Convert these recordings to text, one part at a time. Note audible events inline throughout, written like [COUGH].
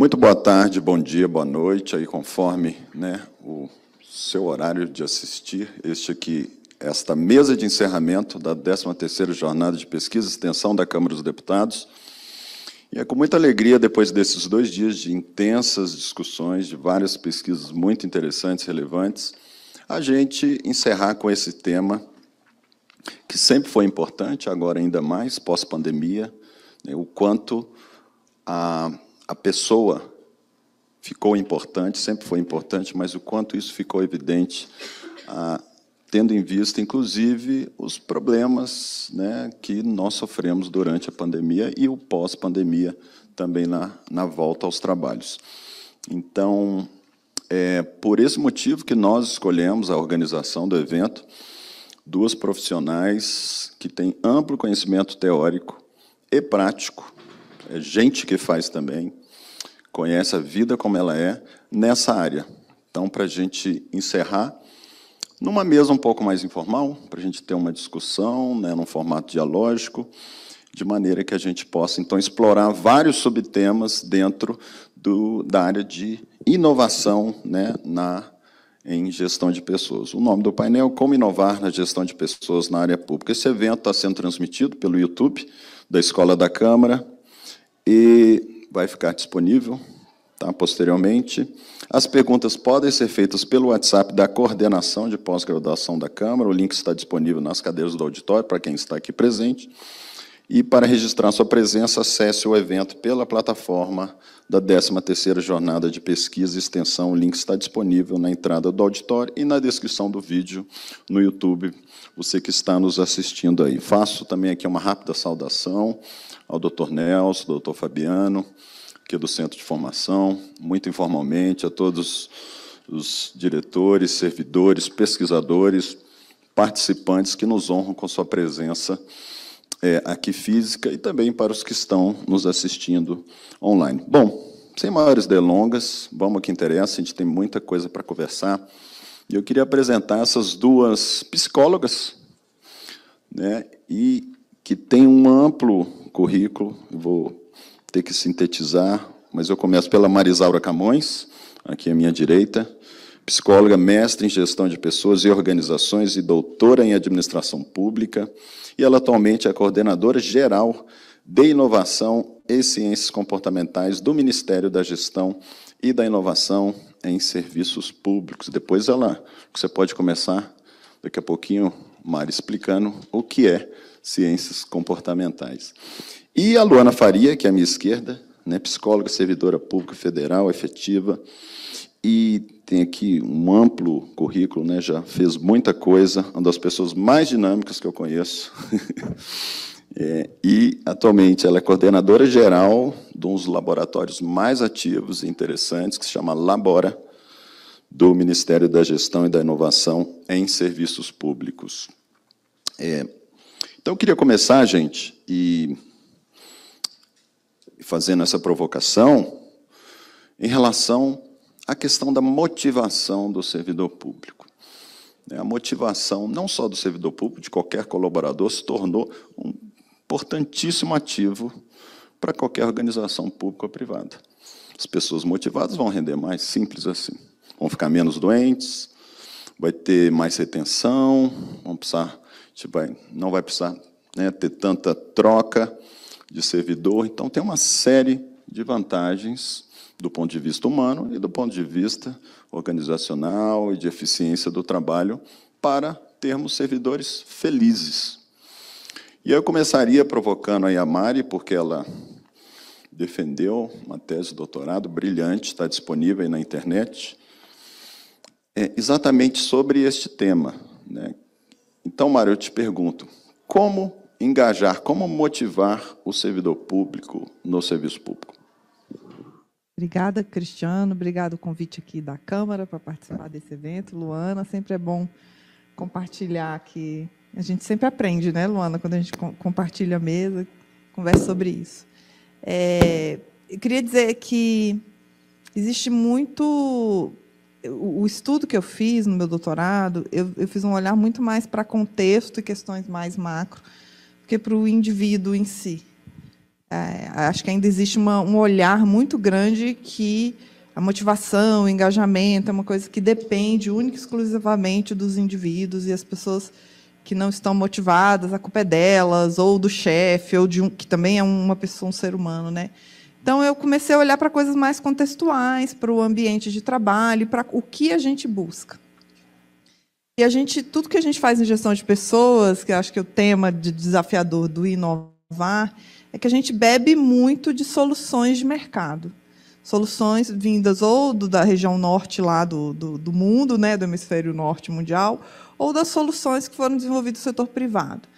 Muito boa tarde, bom dia, boa noite, aí conforme né, o seu horário de assistir este aqui, esta mesa de encerramento da 13ª Jornada de Pesquisa e Extensão da Câmara dos Deputados. E é com muita alegria, depois desses dois dias de intensas discussões, de várias pesquisas muito interessantes, relevantes, a gente encerrar com esse tema que sempre foi importante, agora ainda mais, pós-pandemia, né, o quanto a a pessoa ficou importante, sempre foi importante, mas o quanto isso ficou evidente, ah, tendo em vista, inclusive, os problemas né, que nós sofremos durante a pandemia e o pós-pandemia também na, na volta aos trabalhos. Então, é por esse motivo que nós escolhemos a organização do evento, duas profissionais que têm amplo conhecimento teórico e prático, é gente que faz também, conhece a vida como ela é nessa área. Então, para a gente encerrar, numa mesa um pouco mais informal, para a gente ter uma discussão, né, num formato dialógico, de maneira que a gente possa, então, explorar vários subtemas dentro do, da área de inovação né, na em gestão de pessoas. O nome do painel é Como Inovar na Gestão de Pessoas na Área Pública. Esse evento está sendo transmitido pelo YouTube da Escola da Câmara e vai ficar disponível tá, posteriormente. As perguntas podem ser feitas pelo WhatsApp da Coordenação de Pós-Graduação da Câmara. O link está disponível nas cadeiras do auditório para quem está aqui presente. E para registrar sua presença, acesse o evento pela plataforma da 13ª Jornada de Pesquisa e Extensão. O link está disponível na entrada do auditório e na descrição do vídeo no YouTube, você que está nos assistindo aí. Faço também aqui uma rápida saudação ao Dr. Nelson, Dr. Fabiano, aqui do Centro de Formação, muito informalmente, a todos os diretores, servidores, pesquisadores, participantes que nos honram com sua presença é, aqui física e também para os que estão nos assistindo online. Bom, sem maiores delongas, vamos ao que interessa, a gente tem muita coisa para conversar. E eu queria apresentar essas duas psicólogas, né, e que têm um amplo currículo, vou ter que sintetizar, mas eu começo pela Marisaura Camões, aqui à minha direita, psicóloga, mestre em gestão de pessoas e organizações e doutora em administração pública, e ela atualmente é coordenadora geral de inovação e ciências comportamentais do Ministério da Gestão e da Inovação em Serviços Públicos. Depois ela, você pode começar daqui a pouquinho, Mari explicando o que é ciências comportamentais. E a Luana Faria, que é à minha esquerda, né, psicóloga, servidora pública federal, efetiva, e tem aqui um amplo currículo, né, já fez muita coisa, uma das pessoas mais dinâmicas que eu conheço. [LAUGHS] é, e, atualmente, ela é coordenadora geral de um dos laboratórios mais ativos e interessantes, que se chama Labora, do Ministério da Gestão e da Inovação em Serviços Públicos. É, então, eu queria começar, gente, e fazendo essa provocação em relação à questão da motivação do servidor público. Né, a motivação, não só do servidor público, de qualquer colaborador, se tornou um importantíssimo ativo para qualquer organização pública ou privada. As pessoas motivadas vão render mais, simples assim. Vão ficar menos doentes, vai ter mais retenção, vão precisar vai, não vai precisar né, ter tanta troca de servidor. Então, tem uma série de vantagens do ponto de vista humano e do ponto de vista organizacional e de eficiência do trabalho para termos servidores felizes. E eu começaria provocando a Mari, porque ela defendeu uma tese de doutorado brilhante, está disponível aí na internet, é exatamente sobre este tema, né, então, Mário, eu te pergunto: como engajar, como motivar o servidor público no serviço público? Obrigada, Cristiano. Obrigado o convite aqui da Câmara para participar desse evento. Luana, sempre é bom compartilhar aqui. A gente sempre aprende, né, Luana, quando a gente compartilha a mesa, conversa sobre isso. É, eu queria dizer que existe muito o estudo que eu fiz no meu doutorado, eu, eu fiz um olhar muito mais para contexto e questões mais macro, que para o indivíduo em si. É, acho que ainda existe uma, um olhar muito grande que a motivação, o engajamento é uma coisa que depende única e exclusivamente dos indivíduos e as pessoas que não estão motivadas, a culpa é delas, ou do chefe, ou de um que também é uma pessoa, um ser humano, né? Então, eu comecei a olhar para coisas mais contextuais, para o ambiente de trabalho, para o que a gente busca. E a gente, tudo que a gente faz em gestão de pessoas, que acho que é o tema de desafiador do inovar, é que a gente bebe muito de soluções de mercado. Soluções vindas ou do, da região norte lá do, do, do mundo, né, do hemisfério norte mundial, ou das soluções que foram desenvolvidas no setor privado.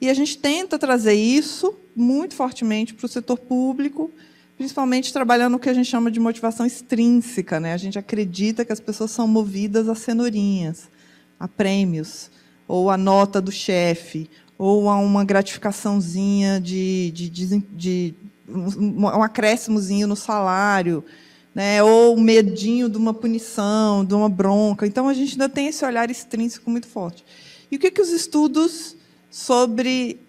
E a gente tenta trazer isso muito fortemente para o setor público, principalmente trabalhando o que a gente chama de motivação extrínseca. Né? A gente acredita que as pessoas são movidas a cenourinhas, a prêmios, ou a nota do chefe, ou a uma gratificaçãozinha de, de, de, de um acréscimozinho no salário, né? ou o medinho de uma punição, de uma bronca. Então, a gente ainda tem esse olhar extrínseco muito forte. E o que, que os estudos sobre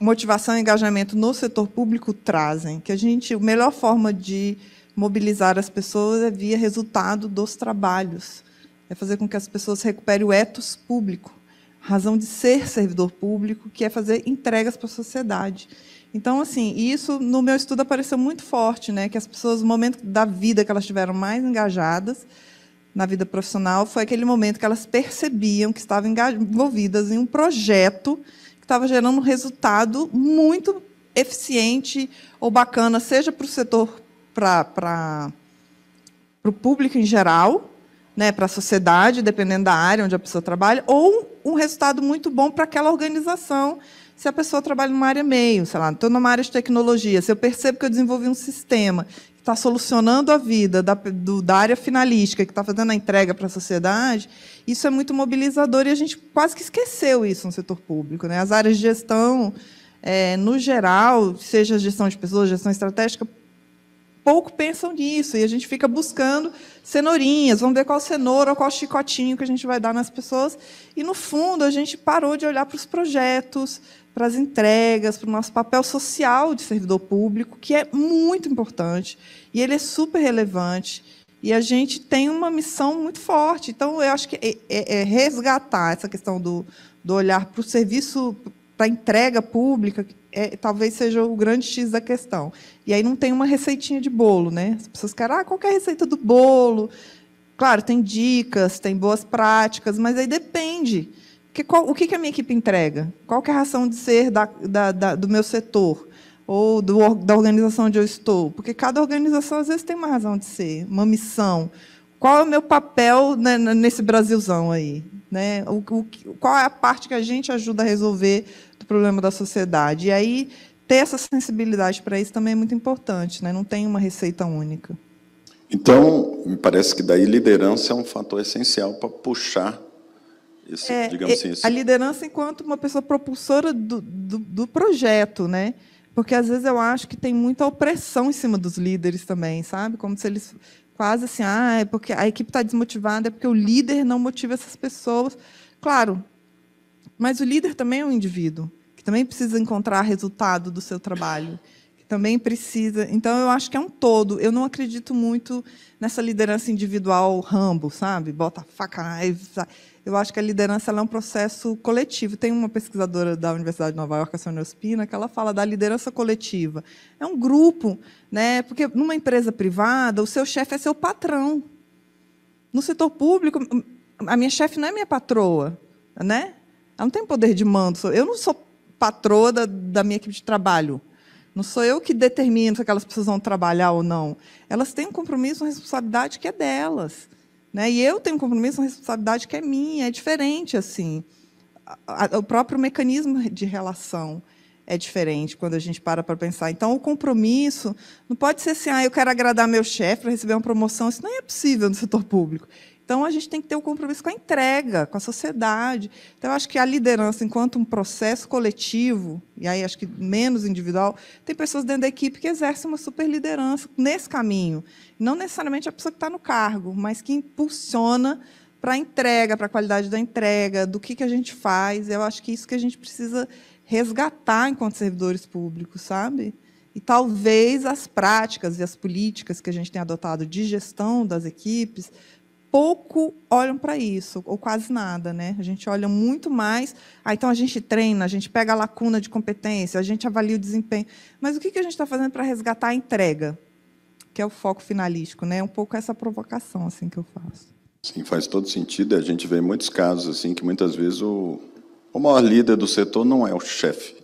motivação e engajamento no setor público trazem, que a gente, a melhor forma de mobilizar as pessoas é via resultado dos trabalhos, é fazer com que as pessoas recuperem o ethos público, razão de ser servidor público, que é fazer entregas para a sociedade. Então, assim, isso no meu estudo apareceu muito forte, né, que as pessoas, no momento da vida que elas tiveram mais engajadas, na vida profissional, foi aquele momento que elas percebiam que estavam envolvidas em um projeto estava gerando um resultado muito eficiente ou bacana, seja para o setor, para o público em geral, né, para a sociedade, dependendo da área onde a pessoa trabalha, ou um resultado muito bom para aquela organização, se a pessoa trabalha numa área meio, sei lá, estou numa área de tecnologia, se eu percebo que eu desenvolvi um sistema está solucionando a vida da, do, da área finalística, que está fazendo a entrega para a sociedade, isso é muito mobilizador e a gente quase que esqueceu isso no setor público. Né? As áreas de gestão, é, no geral, seja gestão de pessoas, gestão estratégica, pouco pensam nisso e a gente fica buscando cenourinhas, vamos ver qual cenoura ou qual chicotinho que a gente vai dar nas pessoas. E, no fundo, a gente parou de olhar para os projetos, para as entregas, para o nosso papel social de servidor público, que é muito importante e ele é super relevante. E a gente tem uma missão muito forte. Então, eu acho que é, é, é resgatar essa questão do, do olhar para o serviço, para a entrega pública, é, talvez seja o grande X da questão. E aí não tem uma receitinha de bolo, né? As pessoas querem, ah, qual é a receita do bolo? Claro, tem dicas, tem boas práticas, mas aí depende. Porque qual, o que, a minha equipe entrega? Qual é a razão de ser da, da, da, do meu setor? Ou do, da organização onde eu estou? Porque cada organização, às vezes, tem uma razão de ser, uma missão. Qual é o meu papel né, nesse Brasilzão aí? Né? O, o, qual é a parte que a gente ajuda a resolver do problema da sociedade? E aí, ter essa sensibilidade para isso também é muito importante. Né? Não tem uma receita única. Então, me parece que daí liderança é um fator essencial para puxar esse, é, digamos é, assim, esse... a liderança enquanto uma pessoa propulsora do, do, do, projeto, né? Porque às vezes eu acho que tem muita opressão em cima dos líderes também, sabe? Como se eles quase assim, ah, é porque a equipe está desmotivada, é porque o líder não motiva essas pessoas. Claro, mas o líder também é um indivíduo que também precisa encontrar resultado do seu trabalho também precisa. Então, eu acho que é um todo. Eu não acredito muito nessa liderança individual rambo, sabe? Bota a faca. Sabe? eu acho que a liderança é um processo coletivo. Tem uma pesquisadora da Universidade de Nova York, a Sonia Ospina, que ela fala da liderança coletiva. É um grupo, né? porque numa empresa privada, o seu chefe é seu patrão. No setor público, a minha chefe não é minha patroa. Né? Ela não tem poder de mando. Eu não sou patroa da, da minha equipe de trabalho. Não sou eu que determino se aquelas pessoas vão trabalhar ou não. Elas têm um compromisso, uma responsabilidade que é delas. Né? E eu tenho um compromisso, uma responsabilidade que é minha, é diferente assim. o próprio mecanismo de relação é diferente quando a gente para para pensar. Então, o compromisso não pode ser assim, ah, eu quero agradar meu chefe para receber uma promoção. Isso não é possível no setor público. Então, a gente tem que ter o um compromisso com a entrega, com a sociedade. Então, acho que a liderança, enquanto um processo coletivo, e aí acho que menos individual, tem pessoas dentro da equipe que exercem uma super liderança nesse caminho. Não necessariamente a pessoa que está no cargo, mas que impulsiona para a entrega, para a qualidade da entrega, do que, que a gente faz. Eu acho que isso que a gente precisa resgatar enquanto servidores públicos, sabe? E talvez as práticas e as políticas que a gente tem adotado de gestão das equipes pouco olham para isso, ou quase nada, né? A gente olha muito mais. Ah, então a gente treina, a gente pega a lacuna de competência, a gente avalia o desempenho. Mas o que a gente está fazendo para resgatar a entrega, que é o foco finalístico, né? É um pouco essa provocação assim que eu faço. Sim, faz todo sentido. A gente vê muitos casos assim que muitas vezes o, o maior líder do setor não é o chefe,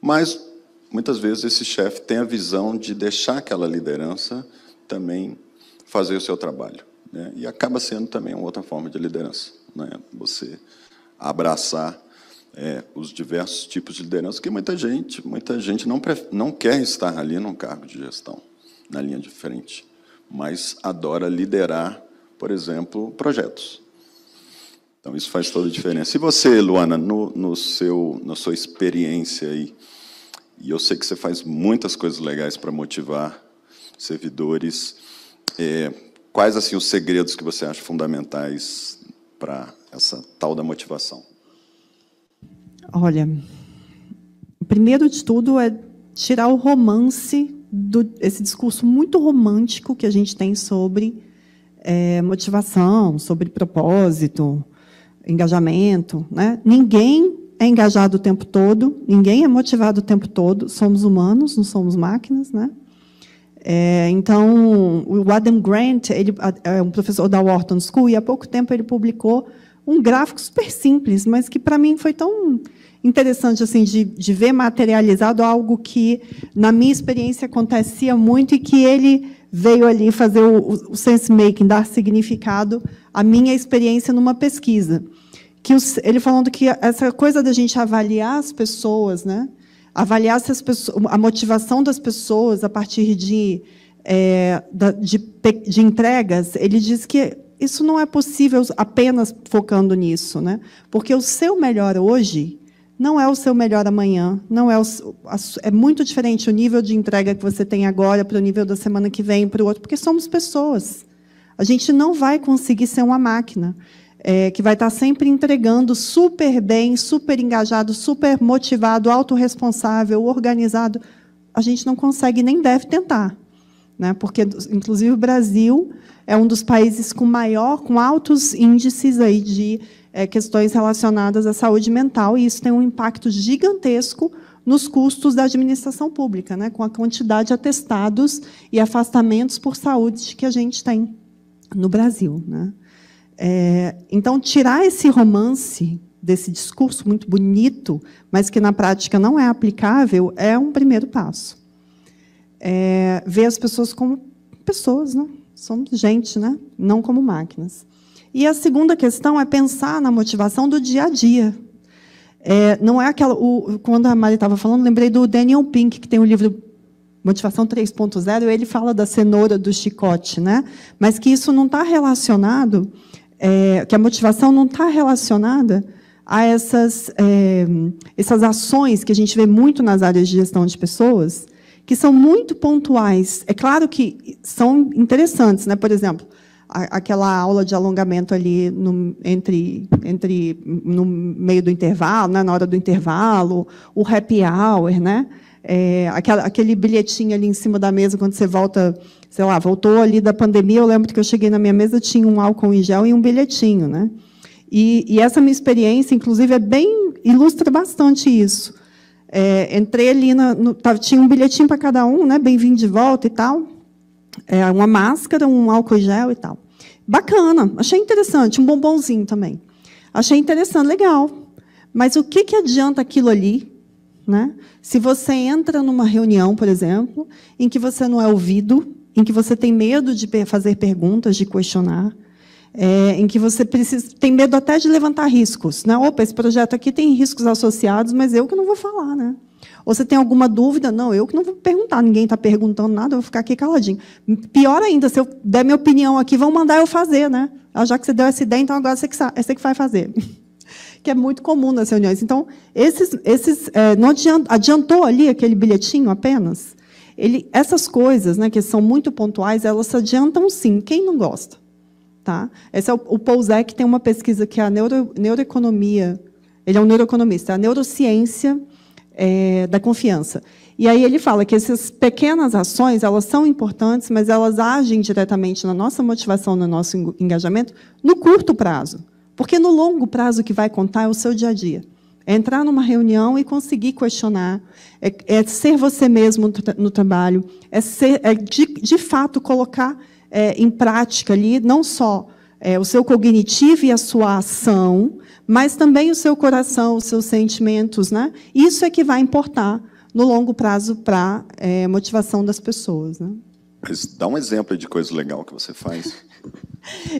mas muitas vezes esse chefe tem a visão de deixar aquela liderança também fazer o seu trabalho né? e acaba sendo também uma outra forma de liderança. Né? Você abraçar é, os diversos tipos de liderança, que muita gente, muita gente não, não quer estar ali num cargo de gestão, na linha de frente, mas adora liderar, por exemplo, projetos. Então, isso faz toda a diferença. E você, Luana, no, no seu, na sua experiência aí, e eu sei que você faz muitas coisas legais para motivar servidores, é, quais assim os segredos que você acha fundamentais para essa tal da motivação? Olha, primeiro de tudo é tirar o romance do esse discurso muito romântico que a gente tem sobre é, motivação, sobre propósito, engajamento, né? Ninguém é engajado o tempo todo, ninguém é motivado o tempo todo. Somos humanos, não somos máquinas, né? É, então, o Adam Grant, ele é um professor da Wharton School, e há pouco tempo ele publicou um gráfico super simples, mas que para mim foi tão interessante assim de, de, ver materializado algo que na minha experiência acontecia muito e que ele veio ali fazer o, o sense making, dar significado à minha experiência numa pesquisa. Que os, ele falando que essa coisa da gente avaliar as pessoas, né? avaliar pessoas, a motivação das pessoas a partir de, é, de, de, entregas, ele diz que isso não é possível apenas focando nisso, né? porque o seu melhor hoje não é o seu melhor amanhã, não é, o, é muito diferente o nível de entrega que você tem agora para o nível da semana que vem, para o outro, porque somos pessoas. A gente não vai conseguir ser uma máquina é, que vai estar sempre entregando super bem, super engajado, super motivado, autorresponsável, organizado. A gente não consegue nem deve tentar. Né? Porque, inclusive, o Brasil é um dos países com maior, com altos índices aí de é, questões relacionadas à saúde mental, e isso tem um impacto gigantesco nos custos da administração pública, né? com a quantidade de atestados e afastamentos por saúde que a gente tem no Brasil. Né? É, então, tirar esse romance desse discurso muito bonito, mas que na prática não é aplicável, é um primeiro passo. É, ver as pessoas como pessoas, né? Somos gente, né? Não como máquinas. E a segunda questão é pensar na motivação do dia a dia. É, não é aquela. O, quando a Mari estava falando, lembrei do Daniel Pink, que tem o um livro Motivação 3.0. Ele fala da cenoura do chicote, né? Mas que isso não está relacionado é, que a motivação não está relacionada a essas, é, essas ações que a gente vê muito nas áreas de gestão de pessoas, que são muito pontuais. É claro que são interessantes, né? Por exemplo, a, aquela aula de alongamento ali no, entre, entre no meio do intervalo, né? na hora do intervalo, o happy hour, né? é, aquela, aquele bilhetinho ali em cima da mesa quando você volta, sei lá, voltou ali da pandemia. Eu lembro que eu cheguei na minha mesa, tinha um álcool em gel e um bilhetinho, né? E, e essa minha experiência, inclusive, é bem ilustra bastante isso. É, entrei ali, na, no, tinha um bilhetinho para cada um, né? Bem-vindo de volta e tal. É, uma máscara, um álcool gel e tal. Bacana, achei interessante, um bombonzinho também. Achei interessante, legal. Mas o que, que adianta aquilo ali né? Se você entra numa reunião, por exemplo, em que você não é ouvido, em que você tem medo de fazer perguntas, de questionar, é, em que você precisa, tem medo até de levantar riscos. Né? Opa, esse projeto aqui tem riscos associados, mas eu que não vou falar. Né? Ou você tem alguma dúvida? Não, eu que não vou perguntar, ninguém está perguntando nada, eu vou ficar aqui caladinho. Pior ainda, se eu der minha opinião aqui, vão mandar eu fazer. Né? Ah, já que você deu essa ideia, então agora você que, sabe, é você que vai fazer. [LAUGHS] que é muito comum nas reuniões. Então, esses, esses é, não adiantou, adiantou ali aquele bilhetinho apenas? Ele, essas coisas, né, que são muito pontuais, elas se adiantam sim. Quem não gosta? Tá? Esse é o, o que tem uma pesquisa que é a neuro, neuroeconomia. Ele é um neuroeconomista, é a neurociência é, da confiança. E aí ele fala que essas pequenas ações, elas são importantes, mas elas agem diretamente na nossa motivação, no nosso engajamento, no curto prazo. Porque no longo prazo o que vai contar é o seu dia a dia. É entrar numa reunião e conseguir questionar, é, é ser você mesmo no, tra no trabalho, é, ser, é de, de fato colocar é, em prática ali não só é, o seu cognitivo e a sua ação, mas também o seu coração, os seus sentimentos. Né? Isso é que vai importar no longo prazo para a é, motivação das pessoas. Né? Mas dá um exemplo de coisa legal que você faz. [LAUGHS]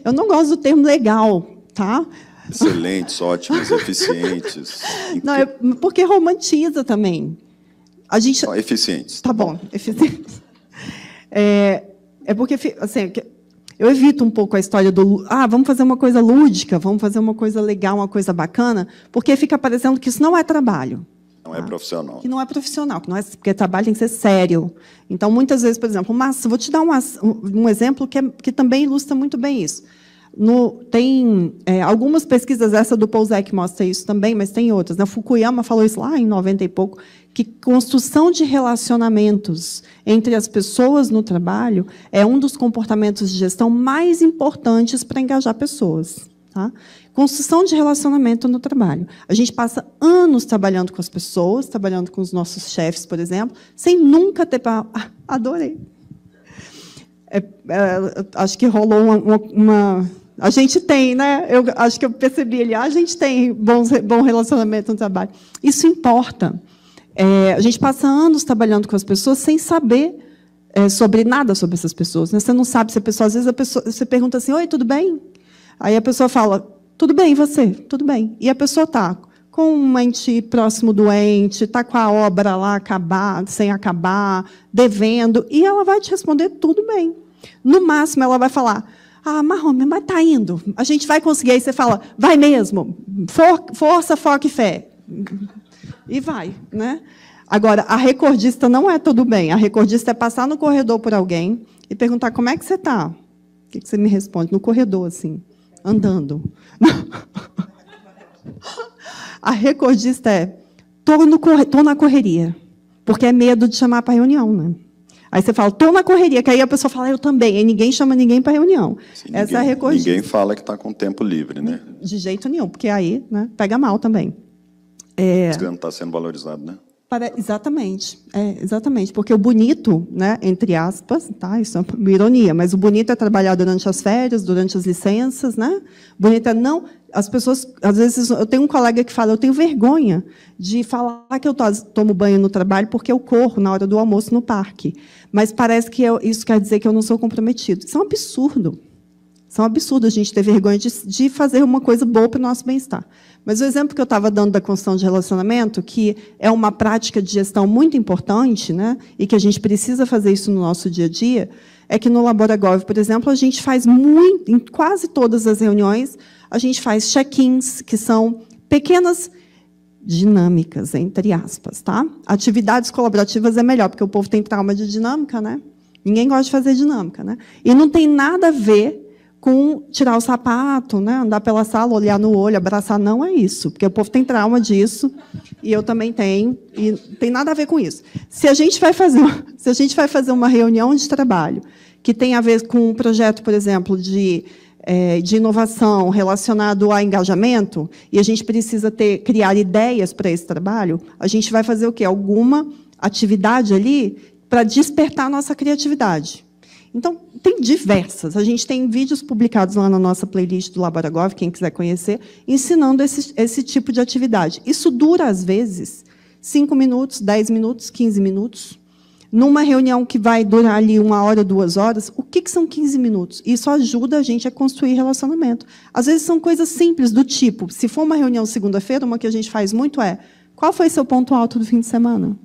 Eu não gosto do termo legal, tá? Excelentes, ótimas, eficientes. [LAUGHS] Não, é porque romantiza também. A gente... Não, eficientes. Tá bom, eficientes. É, é porque, assim, eu evito um pouco a história do, ah, vamos fazer uma coisa lúdica, vamos fazer uma coisa legal, uma coisa bacana, porque fica parecendo que isso não é trabalho. Não é tá? é profissional. Que não é profissional, que não é, porque trabalho tem que ser sério. Então, muitas vezes, por exemplo, mas vou te dar um, um exemplo que, é, que também ilustra muito bem isso. No, tem é, algumas pesquisas, essa do Polzek mostra isso também, mas tem outras. Né? Fukuyama falou isso lá em 90 e pouco, que construção de relacionamentos entre as pessoas no trabalho é um dos comportamentos de gestão mais importantes para engajar pessoas. Tá? Construção de relacionamento no trabalho. A gente passa anos trabalhando com as pessoas, trabalhando com os nossos chefes, por exemplo, sem nunca ter. Ah, [LAUGHS] adorei! É, é, acho que rolou uma, uma, uma, A gente tem, né? Eu acho que eu percebi ali, a gente tem bons, bom relacionamento no trabalho. Isso importa. É, a gente passa anos trabalhando com as pessoas sem saber é, sobre nada sobre essas pessoas. Né? Você não sabe se a pessoa, às vezes a pessoa, você pergunta assim, oi, tudo bem? Aí a pessoa fala, tudo bem, você? Tudo bem. E a pessoa está com um ente próximo doente, está com a obra lá acabar, sem acabar, devendo, e ela vai te responder tudo bem. No máximo, ela vai falar: Ah, Marrome, mas tá indo. A gente vai conseguir. Aí você fala: Vai mesmo. For, força, foco e fé. E vai, né? Agora, a recordista não é tudo bem. A recordista é passar no corredor por alguém e perguntar como é que você está. O que, você me responde? No corredor, assim, andando. [LAUGHS] a recordista é, estou na correria, porque é medo de chamar para reunião, né? Aí você fala, estou na correria, que aí a pessoa fala, eu também. E ninguém chama ninguém para reunião. Sim, Essa ninguém, é a recordista. Ninguém fala que está com tempo livre, né? De jeito nenhum, porque aí né, pega mal também. É... Isso não está sendo valorizado, né? Para, exatamente, é, exatamente, porque o bonito, né, entre aspas, tá, isso é uma ironia, mas o bonito é trabalhar durante as férias, durante as licenças, né? Bonito é não, as pessoas, às vezes, eu tenho um colega que fala, eu tenho vergonha de falar que eu tomo banho no trabalho porque eu corro na hora do almoço no parque mas parece que eu, é isso quer dizer que eu não sou comprometido. Isso é um absurdo. Isso é um absurdo a gente ter vergonha de, de fazer uma coisa boa para o nosso bem-estar. Mas o exemplo que eu estava dando da construção de relacionamento, que é uma prática de gestão muito importante, né, e que a gente precisa fazer isso no nosso dia a dia, é que no Laboragov, por exemplo, a gente faz muito, em quase todas as reuniões, a gente faz check-ins, que são pequenas dinâmicas, entre aspas, tá? Atividades colaborativas é melhor, porque o povo tem trauma de dinâmica, né? Ninguém gosta de fazer dinâmica, né? E não tem nada a ver com tirar o sapato, né? Andar pela sala, olhar no olho, abraçar, não é isso, porque o povo tem trauma disso e eu também tenho e tem nada a ver com isso. Se a gente vai fazer, se a gente vai fazer uma reunião de trabalho que tem a ver com um projeto, por exemplo, de é, de inovação relacionado a engajamento, e a gente precisa ter, criar ideias para esse trabalho, a gente vai fazer o quê? Alguma atividade ali para despertar a nossa criatividade. Então, tem diversas. A gente tem vídeos publicados lá na nossa playlist do Laboragov, quem quiser conhecer, ensinando esse, esse tipo de atividade. Isso dura, às vezes, 5 minutos, 10 minutos, 15 minutos numa reunião que vai durar ali uma hora, duas horas, o que, que são 15 minutos? Isso ajuda a gente a construir relacionamento. Às vezes são coisas simples, do tipo, se for uma reunião segunda-feira, uma que a gente faz muito é, qual foi seu ponto alto do fim de semana?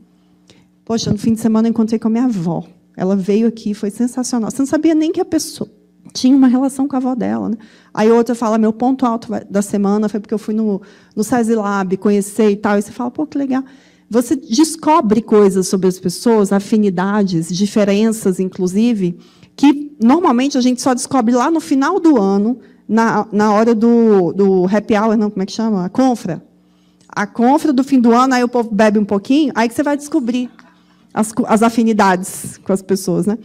Poxa, no fim de semana eu encontrei com a minha avó. Ela veio aqui, foi sensacional. Você não sabia nem que a pessoa tinha uma relação com a avó dela. Né? Aí outra fala, meu ponto alto da semana foi porque eu fui no, no Lab, conhecer e tal. E você fala, pô, que legal. Você descobre coisas sobre as pessoas, afinidades, diferenças, inclusive, que normalmente a gente só descobre lá no final do ano, na, na hora do, do happy hour, não, como é que chama? A confra. A confra do fim do ano, aí o povo bebe um pouquinho, aí que você vai descobrir as, as afinidades com as pessoas. Né?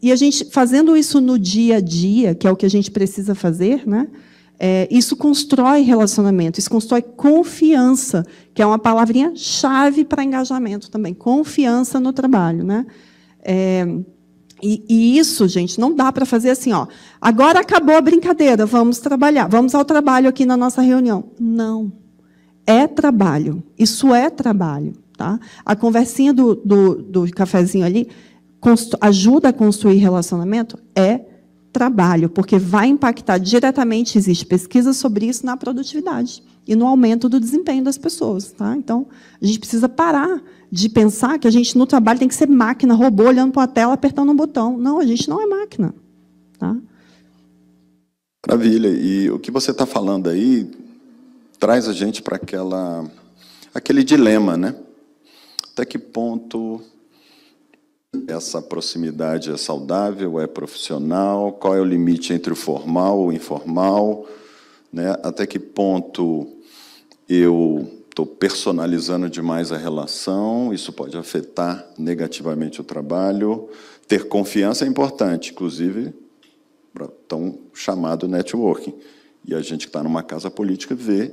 E a gente, fazendo isso no dia a dia, que é o que a gente precisa fazer, né? É, isso constrói relacionamento, isso constrói confiança, que é uma palavrinha chave para engajamento também. Confiança no trabalho, né? É, e, e, isso, gente, não dá para fazer assim, ó. Agora acabou a brincadeira, vamos trabalhar, vamos ao trabalho aqui na nossa reunião. Não, é trabalho. Isso é trabalho, tá? A conversinha do, do, do cafezinho ali ajuda a construir relacionamento é trabalho, porque vai impactar diretamente, existe pesquisa sobre isso, na produtividade e no aumento do desempenho das pessoas. Tá? Então, a gente precisa parar de pensar que a gente no trabalho tem que ser máquina, robô, olhando para a tela, apertando um botão. Não, a gente não é máquina. Tá? Maravilha. E o que você está falando aí traz a gente para aquela aquele dilema, né? Até que ponto essa proximidade é saudável, é profissional? Qual é o limite entre o formal e o informal? Né? Até que ponto eu estou personalizando demais a relação? Isso pode afetar negativamente o trabalho. Ter confiança é importante, inclusive para tão chamado networking. E a gente que está numa casa política vê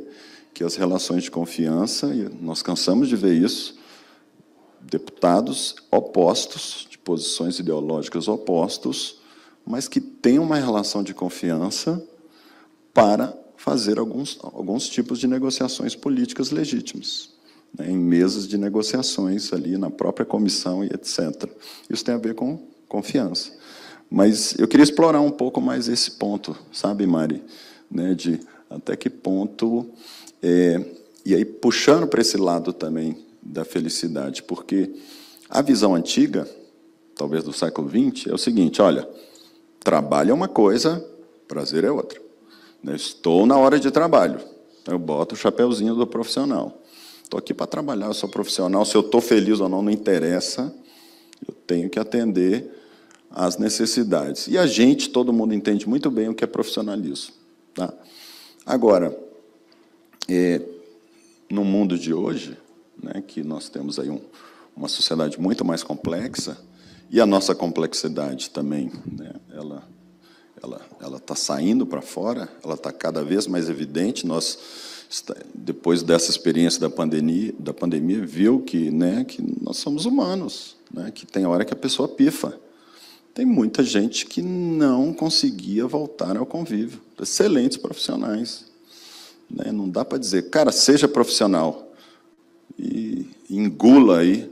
que as relações de confiança, e nós cansamos de ver isso, deputados opostos, de posições ideológicas opostos, mas que têm uma relação de confiança para fazer alguns, alguns tipos de negociações políticas legítimas, né, em mesas de negociações ali na própria comissão e etc. Isso tem a ver com confiança. Mas eu queria explorar um pouco mais esse ponto, sabe, Mari, né, de até que ponto é, e aí puxando para esse lado também da felicidade, porque a visão antiga, talvez do século XX, é o seguinte: olha, trabalho é uma coisa, prazer é outra. Né? estou na hora de trabalho, eu boto o chapéuzinho do profissional. Estou aqui para trabalhar, eu sou profissional, se eu estou feliz ou não, não interessa, eu tenho que atender às necessidades. E a gente, todo mundo entende muito bem o que é profissionalismo. Tá? Agora, é, no mundo de hoje, né, que nós temos aí um, uma sociedade muito mais complexa e a nossa complexidade também, né, ela ela ela está saindo para fora, ela está cada vez mais evidente. Nós depois dessa experiência da pandemia da pandemia viu que né que nós somos humanos, né, que tem hora que a pessoa pifa. Tem muita gente que não conseguia voltar ao convívio. Excelentes profissionais, né? Não dá para dizer, cara, seja profissional e engula aí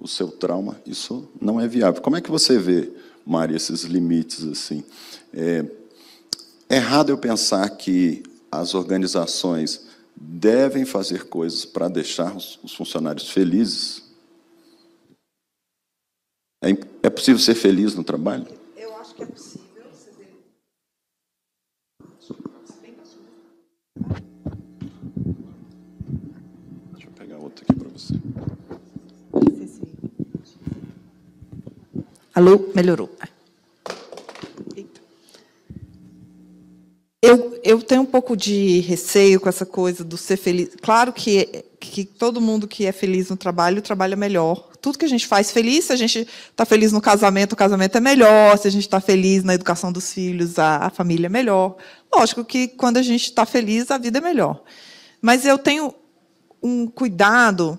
o seu trauma, isso não é viável. Como é que você vê, Mari, esses limites assim? É, é errado eu pensar que as organizações devem fazer coisas para deixar os, os funcionários felizes? É, é possível ser feliz no trabalho? Eu acho que é possível. Alô, melhorou. Eu, eu tenho um pouco de receio com essa coisa do ser feliz. Claro que, que todo mundo que é feliz no trabalho trabalha melhor. Tudo que a gente faz feliz, se a gente está feliz no casamento, o casamento é melhor. Se a gente está feliz na educação dos filhos, a, a família é melhor. Lógico que quando a gente está feliz, a vida é melhor. Mas eu tenho um cuidado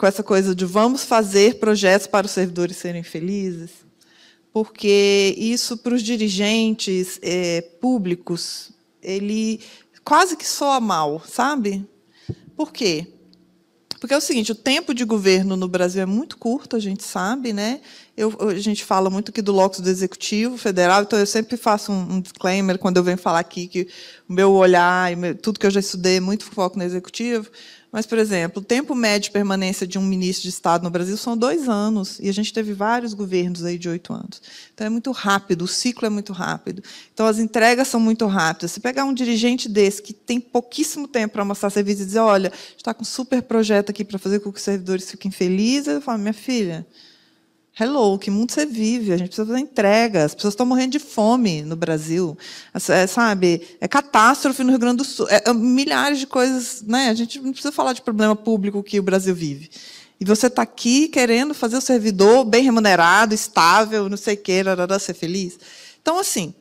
com essa coisa de vamos fazer projetos para os servidores serem felizes, porque isso para os dirigentes é, públicos ele quase que soa mal, sabe? Por quê? Porque é o seguinte, o tempo de governo no Brasil é muito curto, a gente sabe, né? Eu, a gente fala muito aqui do locus do Executivo Federal, então eu sempre faço um, um disclaimer quando eu venho falar aqui que o meu olhar, meu, tudo que eu já estudei é muito foco no Executivo, mas, por exemplo, o tempo médio de permanência de um ministro de Estado no Brasil são dois anos, e a gente teve vários governos aí de oito anos. Então, é muito rápido, o ciclo é muito rápido. Então, as entregas são muito rápidas. Se pegar um dirigente desse que tem pouquíssimo tempo para mostrar serviço e dizer, olha, está com um super projeto aqui para fazer com que os servidores fiquem felizes, eu falo, minha filha, Hello, que mundo você vive? A gente precisa fazer entrega. As pessoas estão morrendo de fome no Brasil. É, sabe? É catástrofe no Rio Grande do Sul. É, é, milhares de coisas. Né? A gente não precisa falar de problema público que o Brasil vive. E você está aqui querendo fazer o servidor bem remunerado, estável, não sei o quê, ser feliz. Então, assim,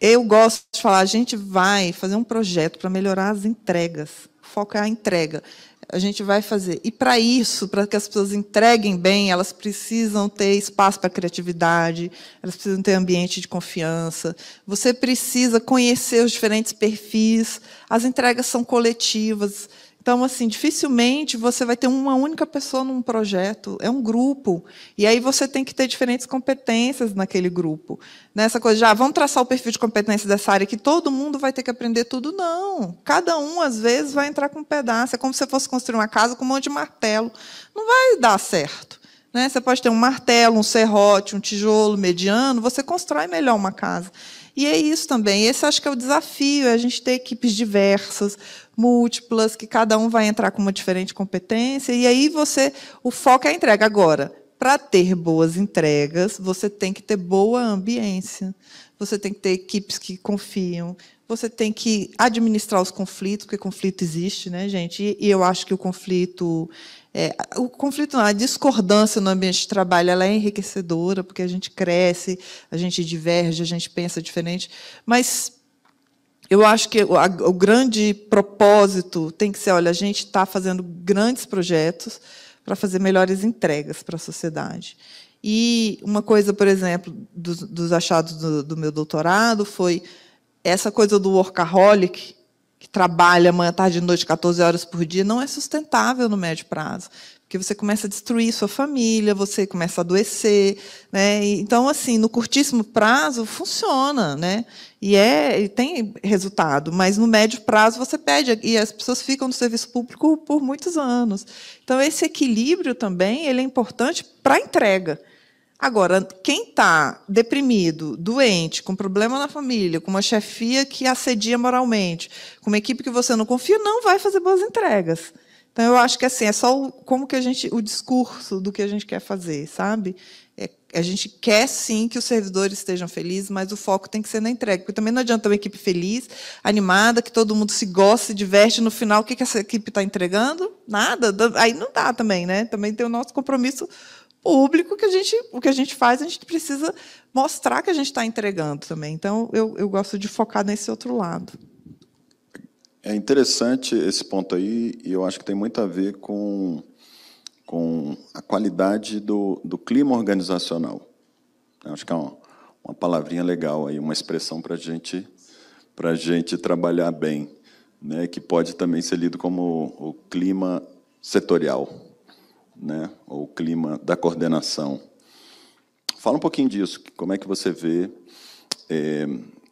eu gosto de falar, a gente vai fazer um projeto para melhorar as entregas. O foco é a entrega a gente vai fazer. E para isso, para que as pessoas entreguem bem, elas precisam ter espaço para criatividade, elas precisam ter ambiente de confiança. Você precisa conhecer os diferentes perfis. As entregas são coletivas. Então, assim, dificilmente você vai ter uma única pessoa num projeto, é um grupo. E aí você tem que ter diferentes competências naquele grupo. Nessa né, coisa, já ah, vamos traçar o perfil de competência dessa área que todo mundo vai ter que aprender tudo. Não. Cada um, às vezes, vai entrar com um pedaço. É como se você fosse construir uma casa com um monte de martelo. Não vai dar certo. Né? Você pode ter um martelo, um serrote, um tijolo mediano, você constrói melhor uma casa. E é isso também. Esse acho que é o desafio, é a gente ter equipes diversas, múltiplas, que cada um vai entrar com uma diferente competência, e aí você. O foco é a entrega. Agora, para ter boas entregas, você tem que ter boa ambiência, você tem que ter equipes que confiam, você tem que administrar os conflitos, porque conflito existe, né, gente? E, eu acho que o conflito é, o conflito, a discordância no ambiente de trabalho, ela é enriquecedora, porque a gente cresce, a gente diverge, a gente pensa diferente, mas eu acho que o, grande propósito tem que ser, olha, a gente está fazendo grandes projetos para fazer melhores entregas para a sociedade. E uma coisa, por exemplo, dos, dos achados do, do, meu doutorado foi essa coisa do workaholic, que trabalha manhã, tarde, noite, 14 horas por dia, não é sustentável no médio prazo. Porque você começa a destruir sua família, você começa a adoecer. Né? Então, assim, no curtíssimo prazo, funciona. Né? E, é, e tem resultado, mas no médio prazo você perde. E as pessoas ficam no serviço público por muitos anos. Então, esse equilíbrio também ele é importante para a entrega. Agora, quem está deprimido, doente, com problema na família, com uma chefia que assedia moralmente, com uma equipe que você não confia, não vai fazer boas entregas. Então, eu acho que assim, é só o, como que a gente. o discurso do que a gente quer fazer, sabe? É, a gente quer sim que os servidores estejam felizes, mas o foco tem que ser na entrega. Porque também não adianta uma equipe feliz, animada, que todo mundo se gosta, se diverte, no final, o que, que essa equipe está entregando? Nada. Aí não dá também, né? Também tem o nosso compromisso público que a gente, o que a gente faz, a gente precisa mostrar que a gente está entregando também. Então, eu, eu gosto de focar nesse outro lado. É interessante esse ponto aí, e eu acho que tem muito a ver com, com a qualidade do, do clima organizacional. Eu acho que é uma, uma palavrinha legal aí, uma expressão para gente, a gente trabalhar bem, né? que pode também ser lido como o clima setorial né, ou o clima da coordenação. Fala um pouquinho disso, como é que você vê é,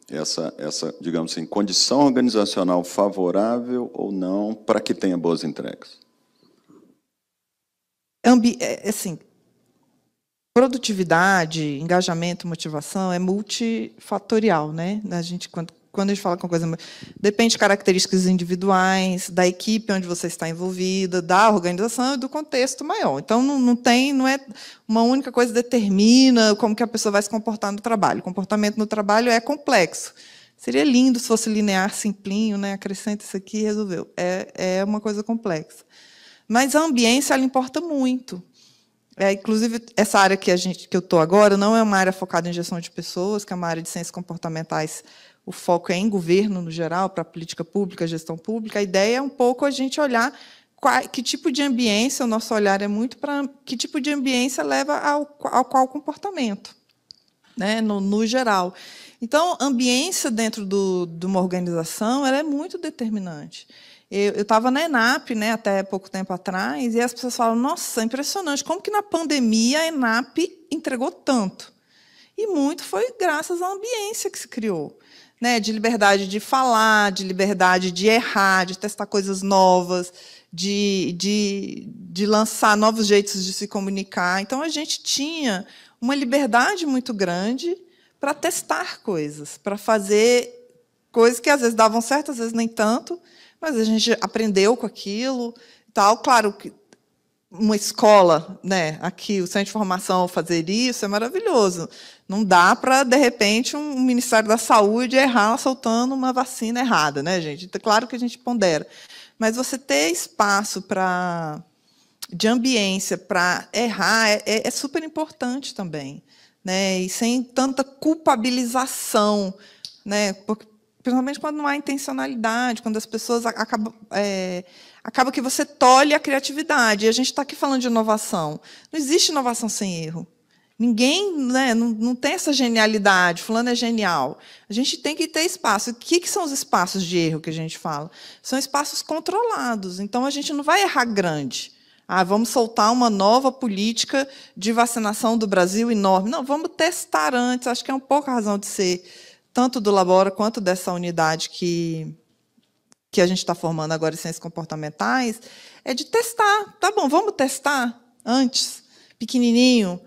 essa, essa, digamos assim, condição organizacional favorável ou não para que tenha boas entregas? Ambi é, é assim, produtividade, engajamento, motivação é multifatorial, né? A gente quando quando a gente fala com coisa. Depende de características individuais, da equipe onde você está envolvida, da organização e do contexto maior. Então, não, não tem, não é uma única coisa determina como que a pessoa vai se comportar no trabalho. O comportamento no trabalho é complexo. Seria lindo se fosse linear, simplinho, né? acrescenta isso aqui e resolveu. É, é uma coisa complexa. Mas a ambiência ela importa muito. É, inclusive, essa área que, a gente, que eu estou agora não é uma área focada em gestão de pessoas, que é uma área de ciências comportamentais o foco é em governo no geral, para política pública, gestão pública. A ideia é um pouco a gente olhar qual, que tipo de ambiência, o nosso olhar é muito para que tipo de ambiência leva ao, ao qual comportamento, né, no, no geral. Então, ambiência dentro do, de uma organização ela é muito determinante. Eu estava na ENAP né, até pouco tempo atrás, e as pessoas falam: nossa, impressionante, como que na pandemia a ENAP entregou tanto? E muito foi graças à ambiência que se criou né, de liberdade de falar, de liberdade de errar, de testar coisas novas, de, de, de lançar novos jeitos de se comunicar. Então, a gente tinha uma liberdade muito grande para testar coisas, para fazer coisas que às vezes davam certo, às vezes nem tanto, mas a gente aprendeu com aquilo. Tal. Claro que uma escola, né, aqui, o centro de formação fazer isso é maravilhoso. Não dá para, de repente, um Ministério da Saúde errar soltando uma vacina errada, né, gente? Então, claro que a gente pondera. Mas você ter espaço para de ambiência para errar é, é, é, super importante também, né? E sem tanta culpabilização, né? Porque, principalmente quando não há intencionalidade, quando as pessoas acabam é, acaba que você tolhe a criatividade. E a gente está aqui falando de inovação. Não existe inovação sem erro. Ninguém né, não, não, tem essa genialidade, fulano é genial. A gente tem que ter espaço. O que, que são os espaços de erro que a gente fala? São espaços controlados. Então a gente não vai errar grande. Ah, vamos soltar uma nova política de vacinação do Brasil enorme. Não, vamos testar antes. Acho que é um pouco a razão de ser, tanto do Labora quanto dessa unidade que que a gente está formando agora em ciências comportamentais, é de testar. Tá bom, vamos testar antes, pequenininho,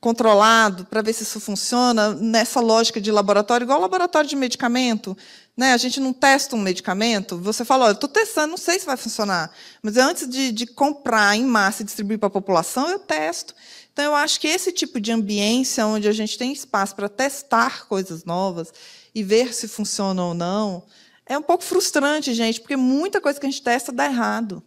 controlado, para ver se isso funciona, nessa lógica de laboratório, igual laboratório de medicamento. Né? A gente não testa um medicamento, você fala, olha, estou testando, não sei se vai funcionar, mas antes de, de comprar em massa e distribuir para a população, eu testo. Então, eu acho que esse tipo de ambiência, onde a gente tem espaço para testar coisas novas e ver se funciona ou não, é um pouco frustrante, gente, porque muita coisa que a gente testa dá errado.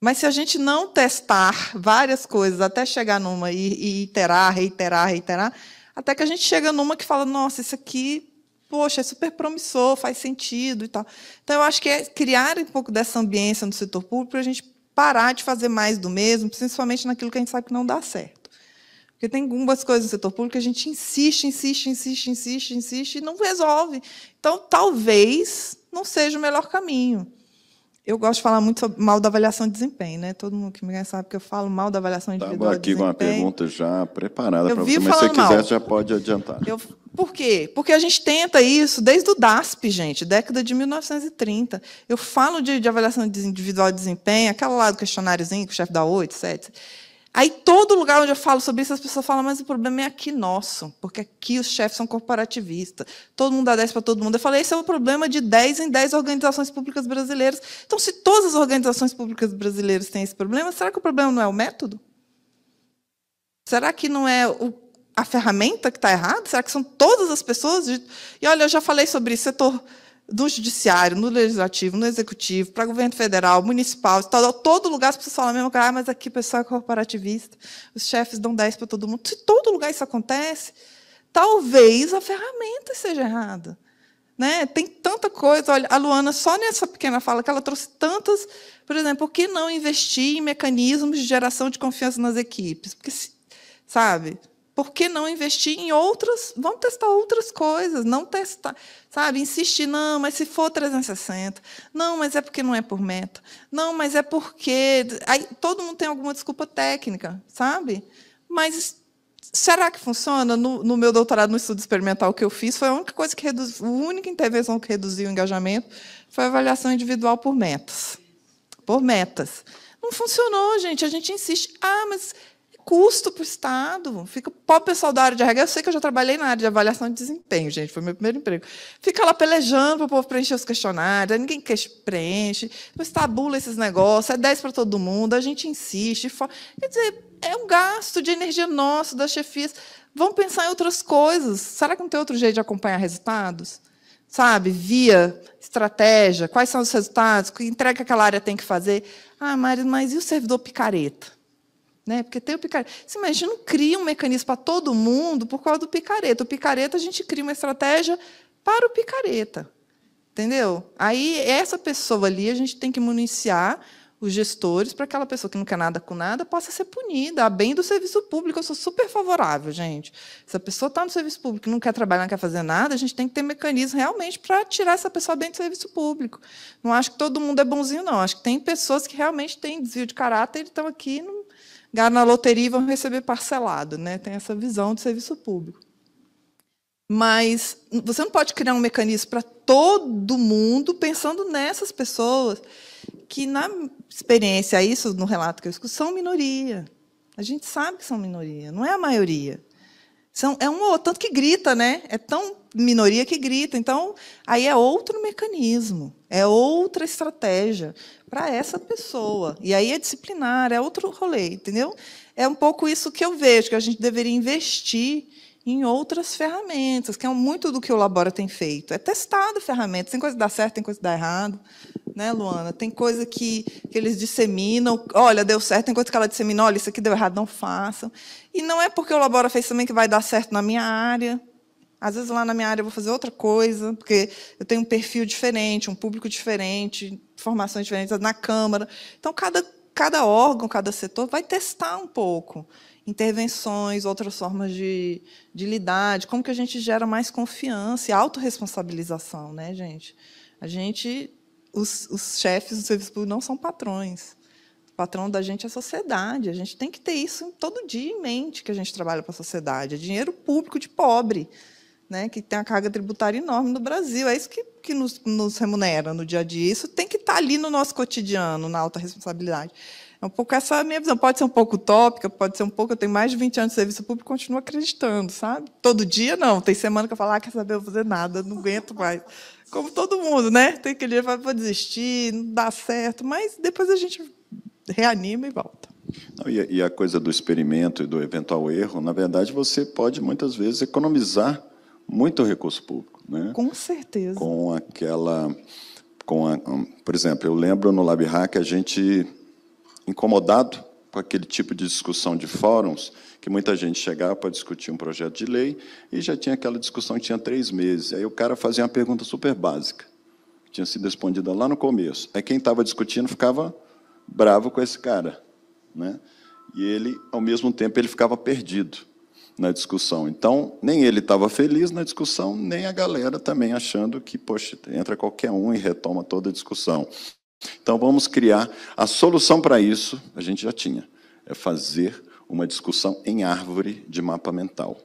Mas se a gente não testar várias coisas até chegar numa e, e iterar, reiterar, reiterar, até que a gente chega numa que fala, nossa, isso aqui poxa, é super promissor, faz sentido e tal. Então, eu acho que é criar um pouco dessa ambiência no setor público para a gente parar de fazer mais do mesmo, principalmente naquilo que a gente sabe que não dá certo. Porque tem algumas coisas no setor público que a gente insiste, insiste, insiste, insiste, insiste e não resolve. Então, talvez não seja o melhor caminho. Eu gosto de falar muito mal da avaliação de desempenho, né? Todo mundo que me conhece sabe que eu falo mal da avaliação tá individual. Estava aqui com uma pergunta já preparada para você, mas se quiser já pode adiantar. Eu, por quê? Porque a gente tenta isso desde o DASP, gente, década de 1930. Eu falo de, de avaliação de individual de desempenho, aquela lá do questionáriozinho que o chefe da 8, etc. Aí todo lugar onde eu falo sobre isso, as pessoas falam, mas o problema é aqui nosso, porque aqui os chefes são corporativistas, todo mundo dá 10 para todo mundo. Eu falei, esse é o problema de 10 em 10 organizações públicas brasileiras. Então, se todas as organizações públicas brasileiras têm esse problema, será que o problema não é o método? Será que não é o, a ferramenta que está errada? Será que são todas as pessoas? E olha, eu já falei sobre isso, setor no judiciário, no legislativo, no executivo, para governo federal, municipal, todo lugar as pessoas falam a mesma coisa, ah, mas aqui o pessoal é corporativista, os chefes dão 10 para todo mundo. Se todo lugar isso acontece, talvez a ferramenta seja errada. Né? Tem tanta coisa. Olha, a Luana, só nessa pequena fala que ela trouxe tantas. Por exemplo, por que não investir em mecanismos de geração de confiança nas equipes? Porque, sabe? Por que não investir em outras? Vamos testar outras coisas, não testar, sabe? Insistir, não, mas se for 360, não, mas é porque não é por meta, não, mas é porque. Aí todo mundo tem alguma desculpa técnica, sabe? Mas será que funciona? No, no meu doutorado no estudo experimental que eu fiz, foi a única coisa que reduziu, a única intervenção que reduziu o engajamento foi a avaliação individual por metas. Por metas. Não funcionou, gente. A gente insiste. Ah, mas custo para o Estado. Fica o pobre pessoal da área de RH. Eu sei que eu já trabalhei na área de avaliação de desempenho, gente, foi meu primeiro emprego. Fica lá pelejando para o povo preencher os questionários, aí ninguém preenche, depois tabula esses negócios, é 10 para todo mundo, a gente insiste. Quer dizer, é um gasto de energia nossa, das chefias. Vamos pensar em outras coisas. Será que não tem outro jeito de acompanhar resultados? Sabe, via estratégia, quais são os resultados, que entrega que aquela área tem que fazer. Ah, Mário, mas e o servidor picareta? Né? Porque tem o picareta. Imagina, a gente não cria um mecanismo para todo mundo por causa do picareta. O picareta, a gente cria uma estratégia para o picareta. Entendeu? Aí, essa pessoa ali, a gente tem que municiar os gestores para aquela pessoa que não quer nada com nada possa ser punida, a bem do serviço público. Eu sou super favorável, gente. Se a pessoa está no serviço público e não quer trabalhar, não quer fazer nada, a gente tem que ter mecanismo realmente para tirar essa pessoa bem do serviço público. Não acho que todo mundo é bonzinho, não. Acho que tem pessoas que realmente têm desvio de caráter e estão aqui no ganhar na loteria e vão receber parcelado, né? Tem essa visão de serviço público. Mas você não pode criar um mecanismo para todo mundo pensando nessas pessoas que na experiência, isso no relato que eu escuto, são minoria. A gente sabe que são minoria, não é a maioria. São, é um tanto que grita, né? É tão minoria que grita. Então, aí é outro mecanismo, é outra estratégia para essa pessoa. E aí é disciplinar, é outro rolê, entendeu? É um pouco isso que eu vejo, que a gente deveria investir em outras ferramentas, que é muito do que o Labora tem feito. É testado ferramentas, tem coisa que dá certo, tem coisa que dá errado né, Luana? Tem coisa que, que eles disseminam, olha, deu certo, tem coisa que ela dissemina, olha, isso aqui deu errado, não façam. E não é porque o Labora fez também que vai dar certo na minha área. Às vezes lá na minha área eu vou fazer outra coisa, porque eu tenho um perfil diferente, um público diferente, formações diferentes na Câmara. Então, cada, cada órgão, cada setor vai testar um pouco intervenções, outras formas de, de lidar, de como que a gente gera mais confiança e autorresponsabilização, né, gente? A gente os, os chefes do serviço público não são patrões. O patrão da gente é a sociedade. A gente tem que ter isso todo dia em mente que a gente trabalha para a sociedade. É dinheiro público de pobre, né, que tem a carga tributária enorme no Brasil. É isso que, que nos, nos remunera no dia a dia. Isso tem que estar tá ali no nosso cotidiano, na alta responsabilidade. É um pouco essa a minha visão. Pode ser um pouco utópica, pode ser um pouco. Eu tenho mais de 20 anos de serviço público e continuo acreditando, sabe? Todo dia não. Tem semana que eu falo, ah, quer saber, eu vou fazer nada, não aguento mais como todo mundo, né? Tem aquele dia que vai desistir, não dá certo, mas depois a gente reanima e volta. Não, e, e, a coisa do experimento e do eventual erro, na verdade, você pode muitas vezes economizar muito recurso público, né? Com certeza. Com aquela, com a, por exemplo, eu lembro no LabHack a gente incomodado com aquele tipo de discussão de fóruns, que muita gente chegava para discutir um projeto de lei e já tinha aquela discussão que tinha três meses. Aí o cara fazia uma pergunta super básica, que tinha sido respondida lá no começo. Aí quem estava discutindo ficava bravo com esse cara. Né? E ele, ao mesmo tempo, ele ficava perdido na discussão. Então, nem ele estava feliz na discussão, nem a galera também achando que, poxa, entra qualquer um e retoma toda a discussão. Então vamos criar a solução para isso, a gente já tinha, é fazer uma discussão em árvore de mapa mental.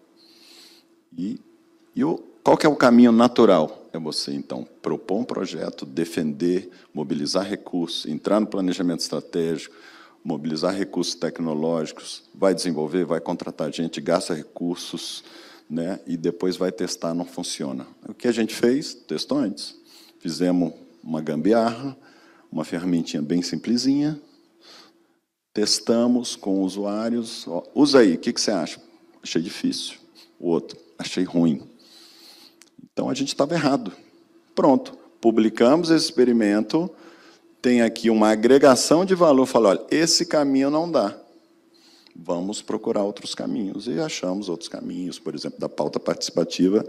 E, e o, qual é o caminho natural? É você, então, propor um projeto, defender, mobilizar recursos, entrar no planejamento estratégico, mobilizar recursos tecnológicos, vai desenvolver, vai contratar gente, gasta recursos, né, e depois vai testar, não funciona. O que a gente fez? Testou antes. Fizemos uma gambiarra, uma ferramentinha bem simplesinha. Testamos com usuários. Ó, usa aí, o que, que você acha? Achei difícil. O outro, achei ruim. Então a gente estava errado. Pronto, publicamos esse experimento. Tem aqui uma agregação de valor. Fala, olha, esse caminho não dá. Vamos procurar outros caminhos. E achamos outros caminhos, por exemplo, da pauta participativa,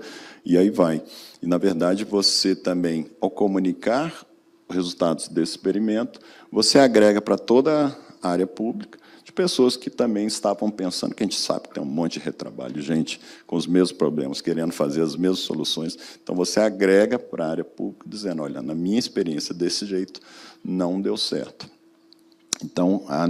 e aí vai. E, na verdade, você também, ao comunicar resultados desse experimento, você agrega para toda a área pública de pessoas que também estavam pensando, que a gente sabe que tem um monte de retrabalho, gente com os mesmos problemas, querendo fazer as mesmas soluções. Então, você agrega para a área pública, dizendo, olha, na minha experiência, desse jeito, não deu certo. Então, a,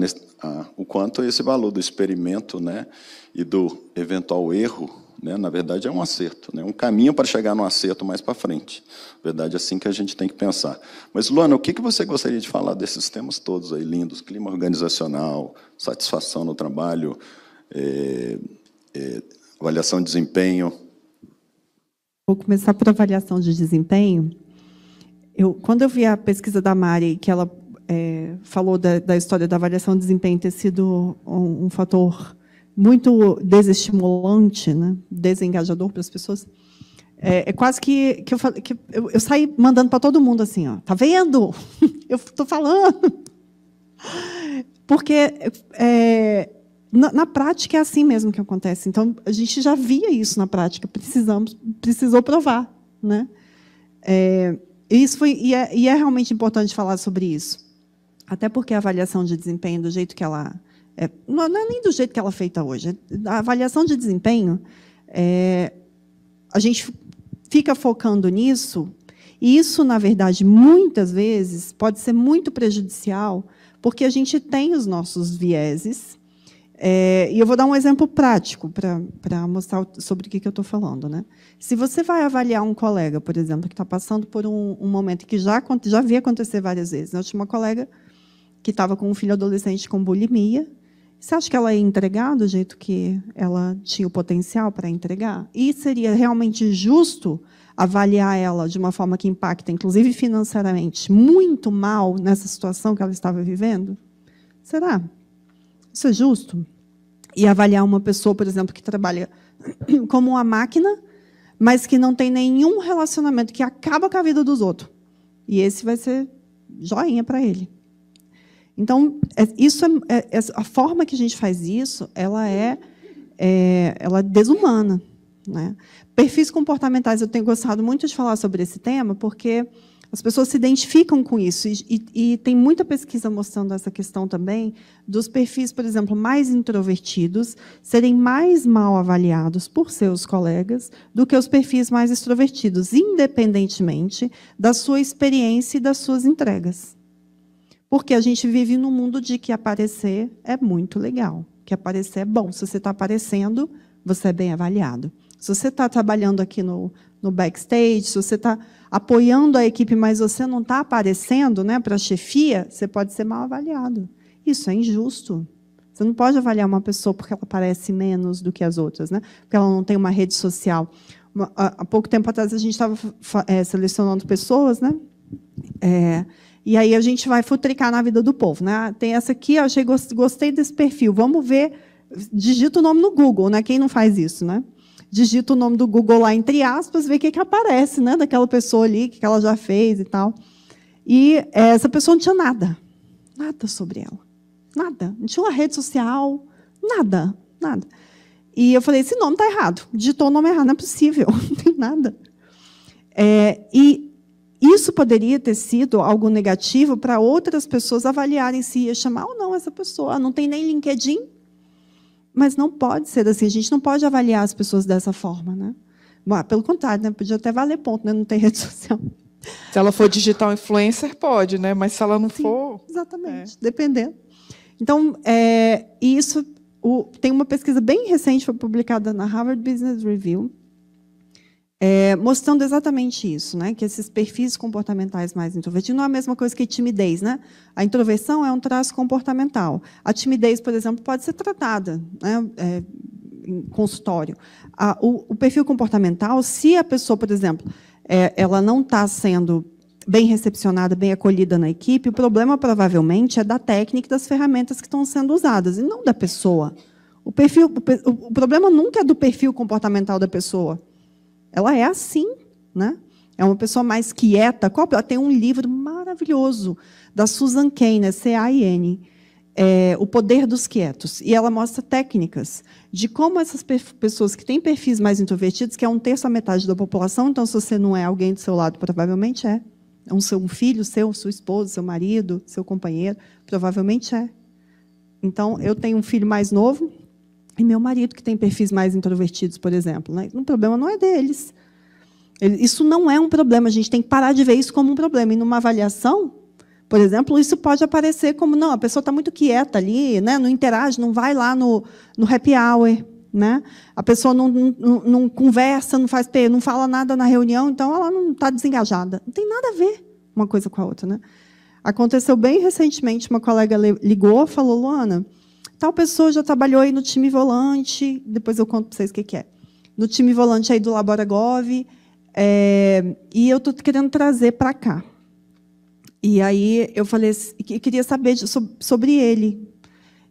a, o quanto esse valor do experimento né, e do eventual erro né? Na verdade, é um acerto, né? um caminho para chegar no acerto mais para frente. Na verdade, é assim que a gente tem que pensar. Mas, Luana, o que, que você gostaria de falar desses temas todos aí lindos? Clima organizacional, satisfação no trabalho, é, é, avaliação de desempenho. Vou começar por avaliação de desempenho. Eu, quando eu vi a pesquisa da Mari, que ela é, falou da, da, história da avaliação de desempenho ter sido um, um fator muito desestimulante, né? desengajador para as pessoas. É, é, quase que, que, eu, que eu, eu saí mandando para todo mundo assim, ó, tá vendo? [LAUGHS] eu estou falando. Porque é, na, na, prática é assim mesmo que acontece. Então, a gente já via isso na prática, precisamos, precisou provar. Né? É, isso foi, e, é, e é realmente importante falar sobre isso. Até porque a avaliação de desempenho, do jeito que ela é, não, é nem do jeito que ela é feita hoje. A avaliação de desempenho, é, a gente fica focando nisso, e isso, na verdade, muitas vezes pode ser muito prejudicial, porque a gente tem os nossos vieses. É, e eu vou dar um exemplo prático para mostrar sobre o que, que eu estou falando. Né? Se você vai avaliar um colega, por exemplo, que está passando por um, um, momento que já, já vi acontecer várias vezes. Né? Eu tinha uma colega que estava com um filho adolescente com bulimia, você acha que ela ia entregar do jeito que ela tinha o potencial para entregar? E seria realmente justo avaliar ela de uma forma que impacta, inclusive financeiramente, muito mal nessa situação que ela estava vivendo? Será? Isso é justo? E avaliar uma pessoa, por exemplo, que trabalha [CLEARS THROAT] como uma máquina, mas que não tem nenhum relacionamento, que acaba com a vida dos outros. E esse vai ser joinha para ele. Então, é, isso é, é, é, a forma que a gente faz isso, ela é, é ela é desumana. Né? Perfis comportamentais, eu tenho gostado muito de falar sobre esse tema, porque as pessoas se identificam com isso. E, e, e tem muita pesquisa mostrando essa questão também dos perfis, por exemplo, mais introvertidos serem mais mal avaliados por seus colegas do que os perfis mais extrovertidos, independentemente da sua experiência e das suas entregas. Porque a gente vive num mundo de que aparecer é muito legal, que aparecer é bom. Se você está aparecendo, você é bem avaliado. Se você está trabalhando aqui no, no backstage, se você está apoiando a equipe, mas você não está aparecendo né, para a chefia, você pode ser mal avaliado. Isso é injusto. Você não pode avaliar uma pessoa porque ela aparece menos do que as outras, né? porque ela não tem uma rede social. Há pouco tempo atrás, a gente estava é, selecionando pessoas, né? É, e aí a gente vai futricar na vida do povo. Né? Ah, tem essa aqui, achei, gostei desse perfil. Vamos ver. Digita o nome no Google, né? Quem não faz isso, né? Digita o nome do Google lá entre aspas, vê o que, que aparece, né? Daquela pessoa ali, o que, que ela já fez e tal. E eh, essa pessoa não tinha nada. Nada sobre ela. Nada. Não tinha uma rede social. Nada. Nada. E eu falei, esse nome está errado. Digitou o nome errado. Não é possível. [LAUGHS] Não tem nada. É, e isso poderia ter sido algo negativo para outras pessoas avaliarem se ia chamar ou não essa pessoa. Não tem nem LinkedIn. Mas não pode ser assim. A gente não pode avaliar as pessoas dessa forma. Né? Bom, ah, pelo contrário, né? podia até valer ponto, né? não tem [LAUGHS] rede social. Se ela for digital influencer, pode, né? mas se ela não Sim, for. Exatamente, é. dependendo. Então, é, isso o, tem uma pesquisa bem recente, foi publicada na Harvard Business Review, é, mostrando exatamente isso, né? que esses perfis comportamentais mais introvertidos não é a mesma coisa que timidez. Né? A introversão é um traço comportamental. A timidez, por exemplo, pode ser tratada né? É, em consultório. A, o, o, perfil comportamental, se a pessoa, por exemplo, é, ela não está sendo bem recepcionada, bem acolhida na equipe, o problema provavelmente é da técnica e das ferramentas que estão sendo usadas, e não da pessoa. O, perfil, o, o problema nunca é do perfil comportamental da pessoa. Ela é assim, né? É uma pessoa mais quieta. Qual? Ela tem um livro maravilhoso da Susan Cain, né? C-A-I-N. É, o Poder dos Quietos. E ela mostra técnicas de como essas pessoas que têm perfis mais introvertidos, que é um terço à metade da população, então se você não é alguém do seu lado, provavelmente é. É um, seu, filho seu, sua esposa, seu marido, seu companheiro, provavelmente é. Então, eu tenho um filho mais novo, e meu marido, que tem perfis mais introvertidos, por exemplo. Né? O problema não é deles. Isso não é um problema. A gente tem que parar de ver isso como um problema. E numa avaliação, por exemplo, isso pode aparecer como não, a pessoa está muito quieta ali, né? não interage, não vai lá no, no happy hour. Né? A pessoa não, não, não conversa, não faz não fala nada na reunião, então ela não está desengajada. Não tem nada a ver uma coisa com a outra. Né? Aconteceu bem recentemente, uma colega ligou, falou, Luana, Tal pessoa já trabalhou aí no time volante, depois eu conto para vocês o que, que é. No time volante aí do Laboragov, é, e eu estou querendo trazer para cá. E aí eu falei, assim, eu queria saber de, sobre ele.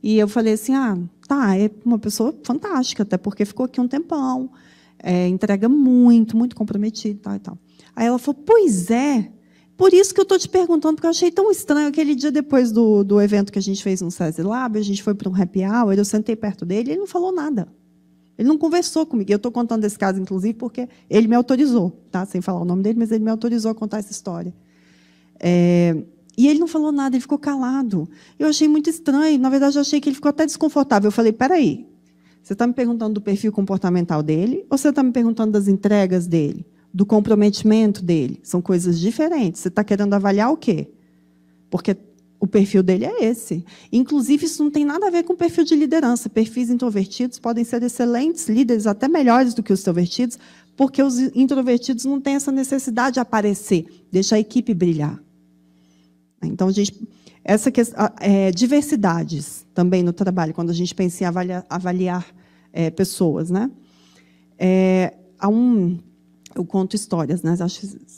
E eu falei assim, ah, tá, é uma pessoa fantástica, até porque ficou aqui um tempão, é, entrega muito, muito comprometido, tal e tal. Aí ela falou, pois é, por isso que eu estou te perguntando, porque eu achei tão estranho aquele dia depois do, do evento que a gente fez no César Lab, a gente foi para um happy hour, eu sentei perto dele, ele não falou nada. Ele não conversou comigo. Eu estou contando esse caso, inclusive, porque ele me autorizou, tá? sem falar o nome dele, mas ele me autorizou a contar essa história. É... E ele não falou nada, ele ficou calado. Eu achei muito estranho. Na verdade, eu achei que ele ficou até desconfortável. Eu falei: peraí, você está me perguntando do perfil comportamental dele ou você está me perguntando das entregas dele? do comprometimento dele. São coisas diferentes. Você está querendo avaliar o quê? Porque o perfil dele é esse. Inclusive, isso não tem nada a ver com o perfil de liderança. Perfis introvertidos podem ser excelentes líderes, até melhores do que os extrovertidos, porque os introvertidos não têm essa necessidade de aparecer, deixar a equipe brilhar. Então, a gente, essa questão, é, diversidades também no trabalho, quando a gente pensa em avaliar, avaliar é, pessoas. Né? É, há um eu conto histórias, né?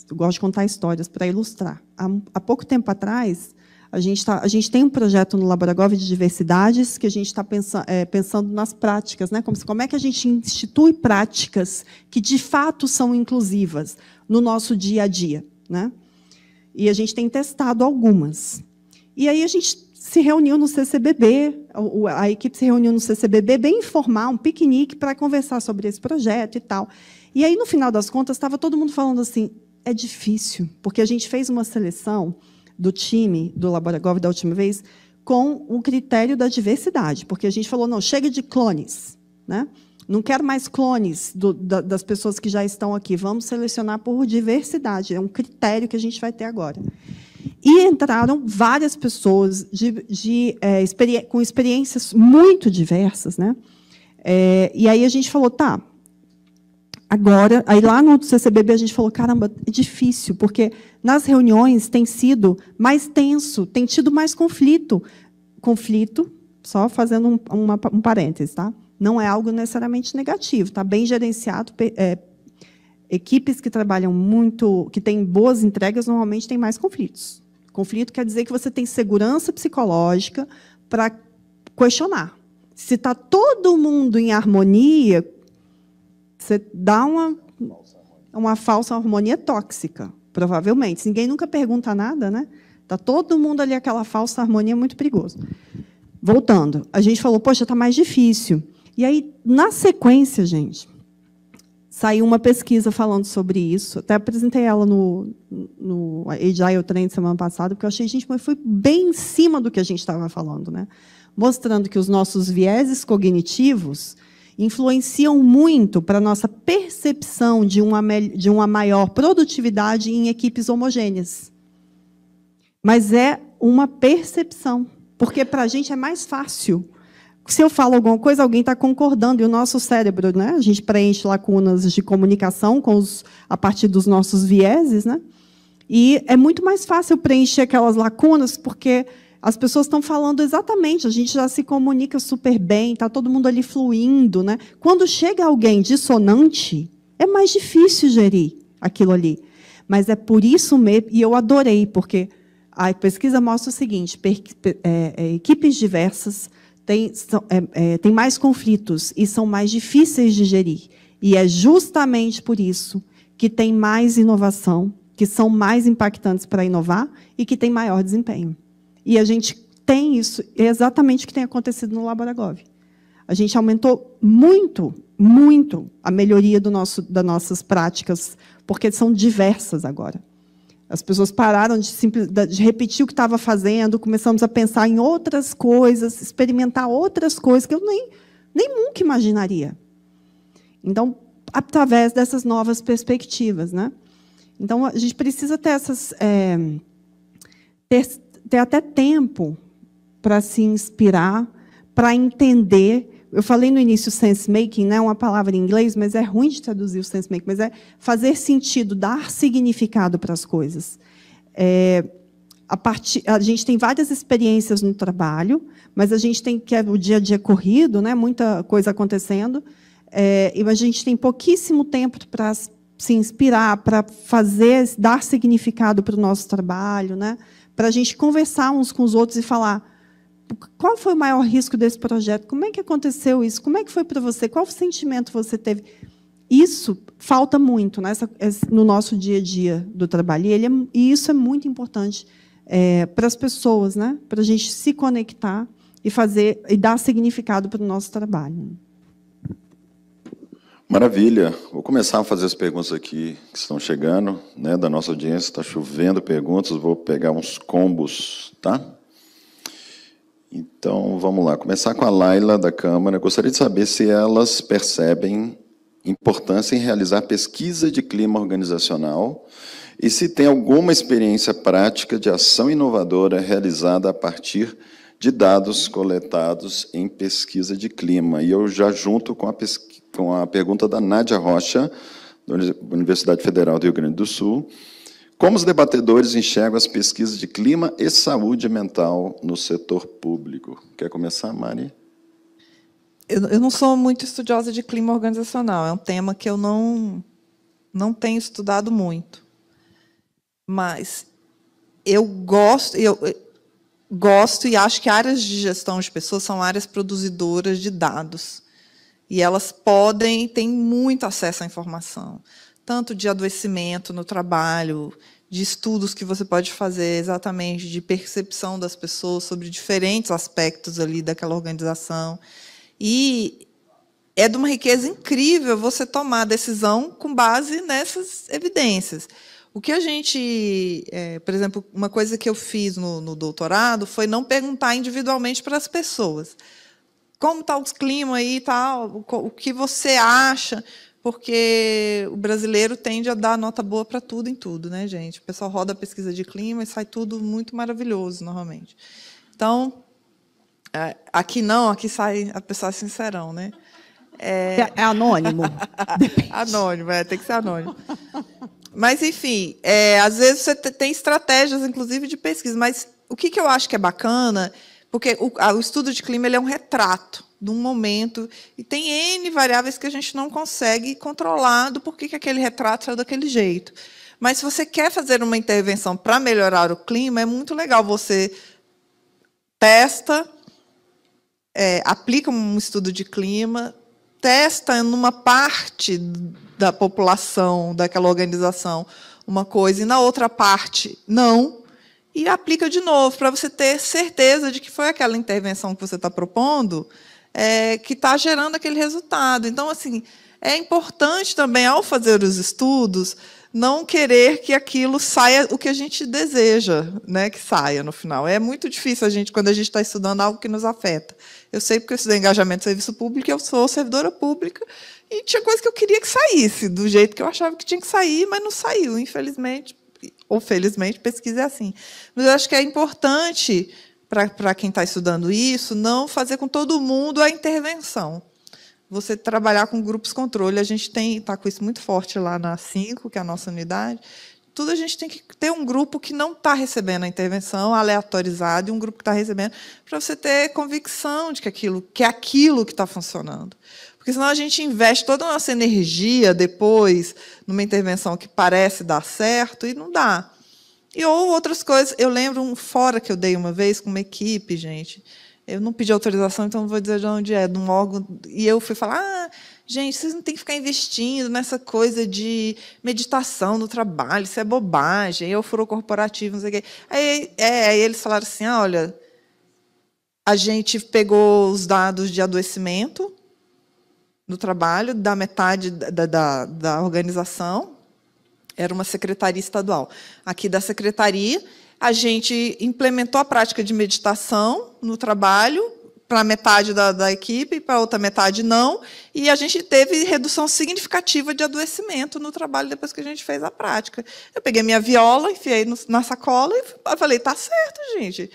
eu gosto de contar histórias para ilustrar. Há, há, pouco tempo atrás, a gente, tá, a gente tem um projeto no Laboragov de diversidades que a gente está é, pensando nas práticas, né? como, como é que a gente institui práticas que, de fato, são inclusivas no nosso dia a dia. Né? E a gente tem testado algumas. E aí a gente se reuniu no CCBB, a equipe se reuniu no CCBB bem informal, um piquenique para conversar sobre esse projeto e tal. E aí, no final das contas, estava todo mundo falando assim: é difícil, porque a gente fez uma seleção do time do Laboragov da última vez com o critério da diversidade, porque a gente falou: não, chega de clones, né? Não quero mais clones do, da, das pessoas que já estão aqui. Vamos selecionar por diversidade. É um critério que a gente vai ter agora. E entraram várias pessoas de, de, é, experi com experiências muito diversas, né? É, e aí a gente falou, tá, agora, aí lá no CCBB a gente falou, caramba, é difícil, porque nas reuniões tem sido mais tenso, tem tido mais conflito. Conflito, só fazendo um, uma, um parênteses, tá? não é algo necessariamente negativo, está bem gerenciado. É, equipes que trabalham muito, que têm boas entregas, normalmente têm mais conflitos. Conflito quer dizer que você tem segurança psicológica para questionar. Se está todo mundo em harmonia, você dá uma, uma falsa harmonia tóxica, provavelmente. Ninguém nunca pergunta nada, né? Está todo mundo ali aquela falsa harmonia, é muito perigoso. Voltando, a gente falou, poxa, está mais difícil. E aí, na sequência, gente, saiu uma pesquisa falando sobre isso. Até apresentei ela no, no Agile Trend semana passada, porque eu achei, gente, mas foi bem em cima do que a gente estava falando, né? Mostrando que os nossos vieses cognitivos influenciam muito para a nossa percepção de uma, de uma maior produtividade em equipes homogêneas. Mas é uma percepção, porque para a gente é mais fácil. Se eu falo alguma coisa, alguém está concordando, e o nosso cérebro, né? a gente preenche lacunas de comunicação com os, a partir dos nossos vieses, né? e é muito mais fácil preencher aquelas lacunas, porque as pessoas estão falando exatamente, a gente já se comunica super bem, está todo mundo ali fluindo. Né? Quando chega alguém dissonante, é mais difícil gerir aquilo ali. Mas é por isso mesmo, e eu adorei, porque a pesquisa mostra o seguinte: per, é, é, equipes diversas têm, são, é, é, têm mais conflitos e são mais difíceis de gerir. E é justamente por isso que tem mais inovação, que são mais impactantes para inovar e que tem maior desempenho. E a gente tem isso, é exatamente o que tem acontecido no Laboragov. A gente aumentou muito, muito a melhoria do nosso, das nossas práticas, porque são diversas agora. As pessoas pararam de, simples, de repetir o que estava fazendo, começamos a pensar em outras coisas, experimentar outras coisas que eu nem, nem nunca imaginaria. Então, através dessas novas perspectivas. Né? Então, a gente precisa ter essas. É, ter, ter até tempo para se inspirar, para entender. Eu falei no início sense making, né, uma palavra em inglês, mas é ruim de traduzir o sense making, mas é fazer sentido, dar significado para as coisas. É, a, a gente tem várias experiências no trabalho, mas a gente tem que é o dia a dia corrido, né, muita coisa acontecendo, é, e a gente tem pouquíssimo tempo para se inspirar, para fazer, dar significado para o nosso trabalho, né? para a gente conversar uns com os outros e falar qual foi o maior risco desse projeto, como é que aconteceu isso, como é que foi para você, qual sentimento você teve. Isso falta muito nessa, no nosso dia a dia do trabalho, e, é, e isso é muito importante é, para as pessoas, né? para a gente se conectar e fazer e dar significado para o nosso trabalho. Maravilha. Vou começar a fazer as perguntas aqui que estão chegando, né, da nossa audiência. Está chovendo perguntas, vou pegar uns combos, tá? Então, vamos lá. Começar com a Laila da Câmara. Gostaria de saber se elas percebem importância em realizar pesquisa de clima organizacional e se tem alguma experiência prática de ação inovadora realizada a partir de dados coletados em pesquisa de clima. E eu já junto com a pesquisa com a pergunta da Nádia Rocha, da Universidade Federal do Rio Grande do Sul. Como os debatedores enxergam as pesquisas de clima e saúde mental no setor público? Quer começar, Mari? Eu, eu não sou muito estudiosa de clima organizacional. É um tema que eu não, não tenho estudado muito. Mas eu gosto, eu, eu gosto e acho que áreas de gestão de pessoas são áreas produzidoras de dados. E elas podem, têm muito acesso à informação, tanto de adoecimento no trabalho, de estudos que você pode fazer exatamente de percepção das pessoas sobre diferentes aspectos ali daquela organização. E é de uma riqueza incrível você tomar decisão com base nessas evidências. O que a gente, é, por exemplo, uma coisa que eu fiz no, no doutorado foi não perguntar individualmente para as pessoas como está o clima aí e tal, o que você acha, porque o brasileiro tende a dar nota boa para tudo em tudo, né, gente? O pessoal roda a pesquisa de clima e sai tudo muito maravilhoso, normalmente. Então, é, aqui não, aqui sai a pessoa sincerão, né? É, é, é anônimo. [LAUGHS] anônimo, é, tem que ser anônimo. Mas, enfim, é, às vezes você tem estratégias, inclusive, de pesquisa, mas o que, que eu acho que é bacana porque o, o estudo de clima é um retrato de um momento e tem N variáveis que a gente não consegue controlar do porquê que aquele retrato saiu daquele jeito. Mas se você quer fazer uma intervenção para melhorar o clima, é muito legal você testa, é, aplica um estudo de clima, testa numa parte da população daquela organização uma coisa e na outra parte não e aplica de novo, para você ter certeza de que foi aquela intervenção que você está propondo é, que está gerando aquele resultado. Então, assim, é importante também, ao fazer os estudos, não querer que aquilo saia o que a gente deseja né, que saia no final. É muito difícil a gente, quando a gente está estudando algo que nos afeta. Eu sei porque eu estudei engajamento serviço público, eu sou servidora pública, e tinha coisa que eu queria que saísse, do jeito que eu achava que tinha que sair, mas não saiu, infelizmente, ou felizmente, pesquisa é assim. Mas eu acho que é importante para quem está estudando isso, não fazer com todo mundo a intervenção. Você trabalhar com grupos controle, a gente tem está com isso muito forte lá na 5, que é a nossa unidade. Tudo a gente tem que ter um grupo que não está recebendo a intervenção aleatorizado e um grupo que está recebendo, para você ter convicção de que aquilo que é aquilo que está funcionando. Porque senão a gente investe toda a nossa energia depois numa intervenção que parece dar certo e não dá. E ou outras coisas. Eu lembro um fora que eu dei uma vez com uma equipe, gente. Eu não pedi autorização, então não vou dizer de onde é, de um órgão. E eu fui falar: ah, gente, vocês não têm que ficar investindo nessa coisa de meditação no trabalho, isso é bobagem, eu é furo corporativo, não sei o quê. Aí, é, aí eles falaram assim: ah, olha, a gente pegou os dados de adoecimento do trabalho da metade da, da, da organização era uma secretaria estadual. Aqui da secretaria, a gente implementou a prática de meditação no trabalho, para metade da, da equipe, para outra metade não, e a gente teve redução significativa de adoecimento no trabalho depois que a gente fez a prática. Eu peguei minha viola, enfiei no, na sacola e falei: tá certo, gente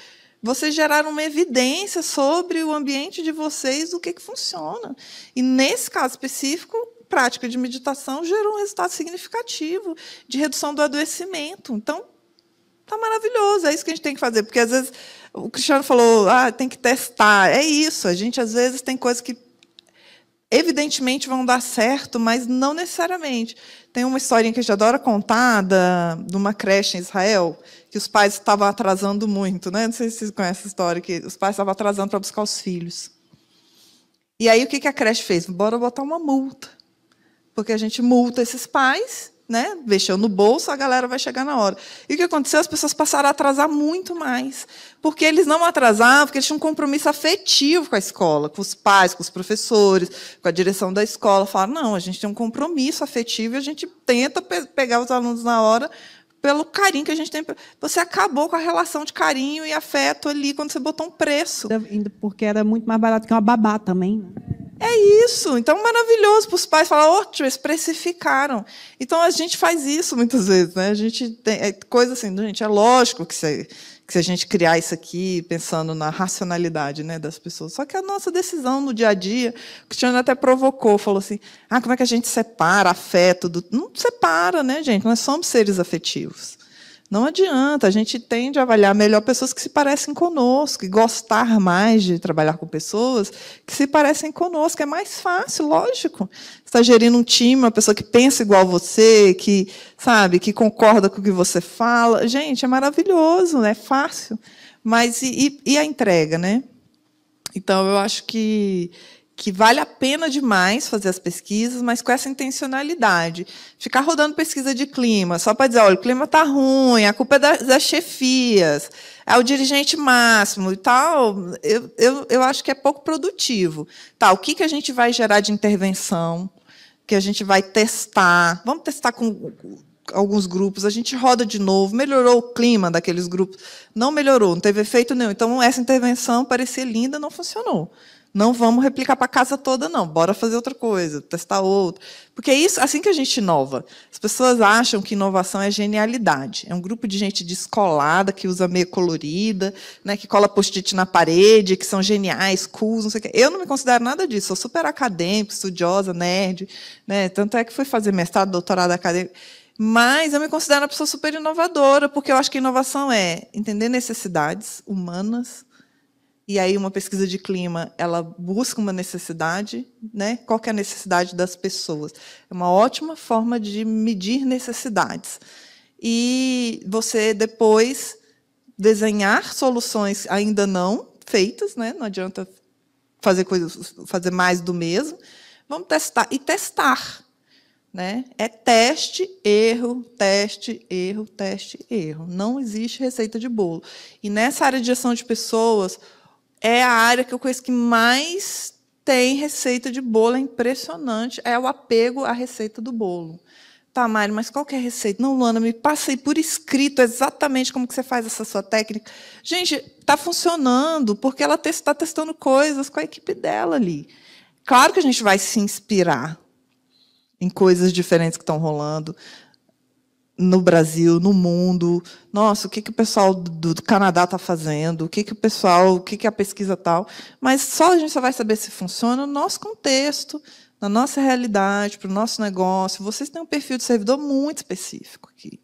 vocês geraram uma evidência sobre o ambiente de vocês, o que, que funciona. E nesse caso específico, prática de meditação gerou um resultado significativo de redução do adoecimento. Então, tá maravilhoso, é isso que a gente tem que fazer, porque às vezes o Cristiano falou, ah, tem que testar. É isso, a gente às vezes tem coisas que evidentemente vão dar certo, mas não necessariamente. Tem uma historinha que a gente adora contar de uma creche em Israel, que os pais estavam atrasando muito, né? Não sei se vocês conhecem essa história, que os pais estavam atrasando para buscar os filhos. E aí o que a creche fez? Bora botar uma multa. Porque a gente multa esses pais, né? Deixando no bolso, a galera vai chegar na hora. E o que aconteceu? As pessoas passaram a atrasar muito mais. Porque eles não atrasavam, porque eles tinham um compromisso afetivo com a escola, com os pais, com os professores, com a direção da escola. Falaram, não, a gente tem um compromisso afetivo e a gente tenta pe pegar os alunos na hora pelo carinho que a gente tem. Você acabou com a relação de carinho e afeto ali quando você botou um preço. Porque era muito mais barato que uma babá também. Né? É isso. Então, maravilhoso para os pais falar, ó, oh, precificaram. Então, a gente faz isso muitas vezes, né? A gente tem é coisa assim, gente, é lógico que você que se a gente criar isso aqui pensando na racionalidade né, das pessoas. Só que a nossa decisão no dia a dia, o Cristiano até provocou, falou assim: ah, como é que a gente separa afeto do. Não separa, né, gente? Nós somos seres afetivos. Não adianta, a gente tende a avaliar melhor pessoas que se parecem conosco, e gostar mais de trabalhar com pessoas que se parecem conosco. É mais fácil, lógico. Você está gerindo um time, uma pessoa que pensa igual você, que sabe, que concorda com o que você fala. Gente, é maravilhoso, né? é fácil. Mas e, e a entrega, né? Então, eu acho que que vale a pena demais fazer as pesquisas, mas com essa intencionalidade. Ficar rodando pesquisa de clima, só para dizer, olha, o clima está ruim, a culpa é das, das, chefias, é o dirigente máximo e tal, eu, eu, eu acho que é pouco produtivo. Tá, o que, que a gente vai gerar de intervenção, que a gente vai testar, vamos testar com alguns grupos, a gente roda de novo, melhorou o clima daqueles grupos, não melhorou, não teve efeito nenhum. Então, essa intervenção parecia linda, não funcionou não vamos replicar para a casa toda, não. Bora fazer outra coisa, testar outra. Porque é isso, assim que a gente inova. As pessoas acham que inovação é genialidade. É um grupo de gente descolada, que usa meia colorida, né, que cola post-it na parede, que são geniais, cools, não sei o quê. Eu não me considero nada disso. Sou super acadêmica, estudiosa, nerd. Né? Tanto é que fui fazer mestrado, doutorado acadêmico. Mas eu me considero uma pessoa super inovadora, porque eu acho que inovação é entender necessidades humanas, e aí uma pesquisa de clima, ela busca uma necessidade, né? Qual é a necessidade das pessoas? É uma ótima forma de medir necessidades. E você depois desenhar soluções ainda não feitas, né? Não adianta fazer coisas, fazer mais do mesmo. Vamos testar e testar, né? É teste, erro, teste, erro, teste, erro. Não existe receita de bolo. E nessa área de gestão de pessoas, é a área que eu conheço que mais tem receita de bolo, é impressionante, é o apego à receita do bolo. Tá, Mari, mas qual que é a receita? Não, Luana, me passei por escrito exatamente como que você faz essa sua técnica. Gente, tá funcionando, porque ela está tá testando coisas com a equipe dela ali. Claro que a gente vai se inspirar em coisas diferentes que estão rolando, no Brasil, no mundo. Nossa, o que, que o pessoal do, Canadá está fazendo? O que, que o pessoal, o que, que a pesquisa tal? Mas só a gente só vai saber se funciona no nosso contexto, na nossa realidade, para o nosso negócio. Vocês têm um perfil de servidor muito específico aqui.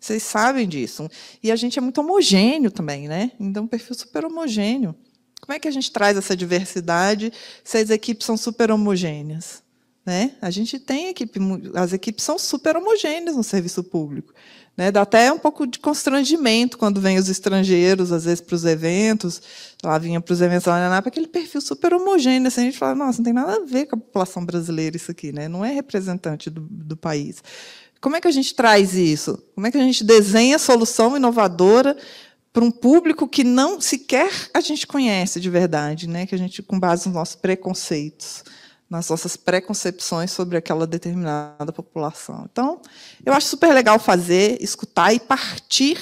Vocês sabem disso. E a gente é muito homogêneo também, né? Então, um perfil super homogêneo. Como é que a gente traz essa diversidade se as equipes são super homogêneas? Né? A gente tem equipe, as equipes são super homogêneas no serviço público. Né? Dá até um pouco de constrangimento quando vem os estrangeiros, às vezes, para os eventos. Lá vinha para os eventos lá na Anapa, aquele perfil super homogêneo. Assim, a gente fala, nossa, não tem nada a ver com a população brasileira isso aqui, né? não é representante do, do país. Como é que a gente traz isso? Como é que a gente desenha solução inovadora para um público que não sequer a gente conhece de verdade, né? que a gente, com base nos nossos preconceitos? nas nossas preconcepções sobre aquela determinada população. Então, eu acho super legal fazer, escutar e partir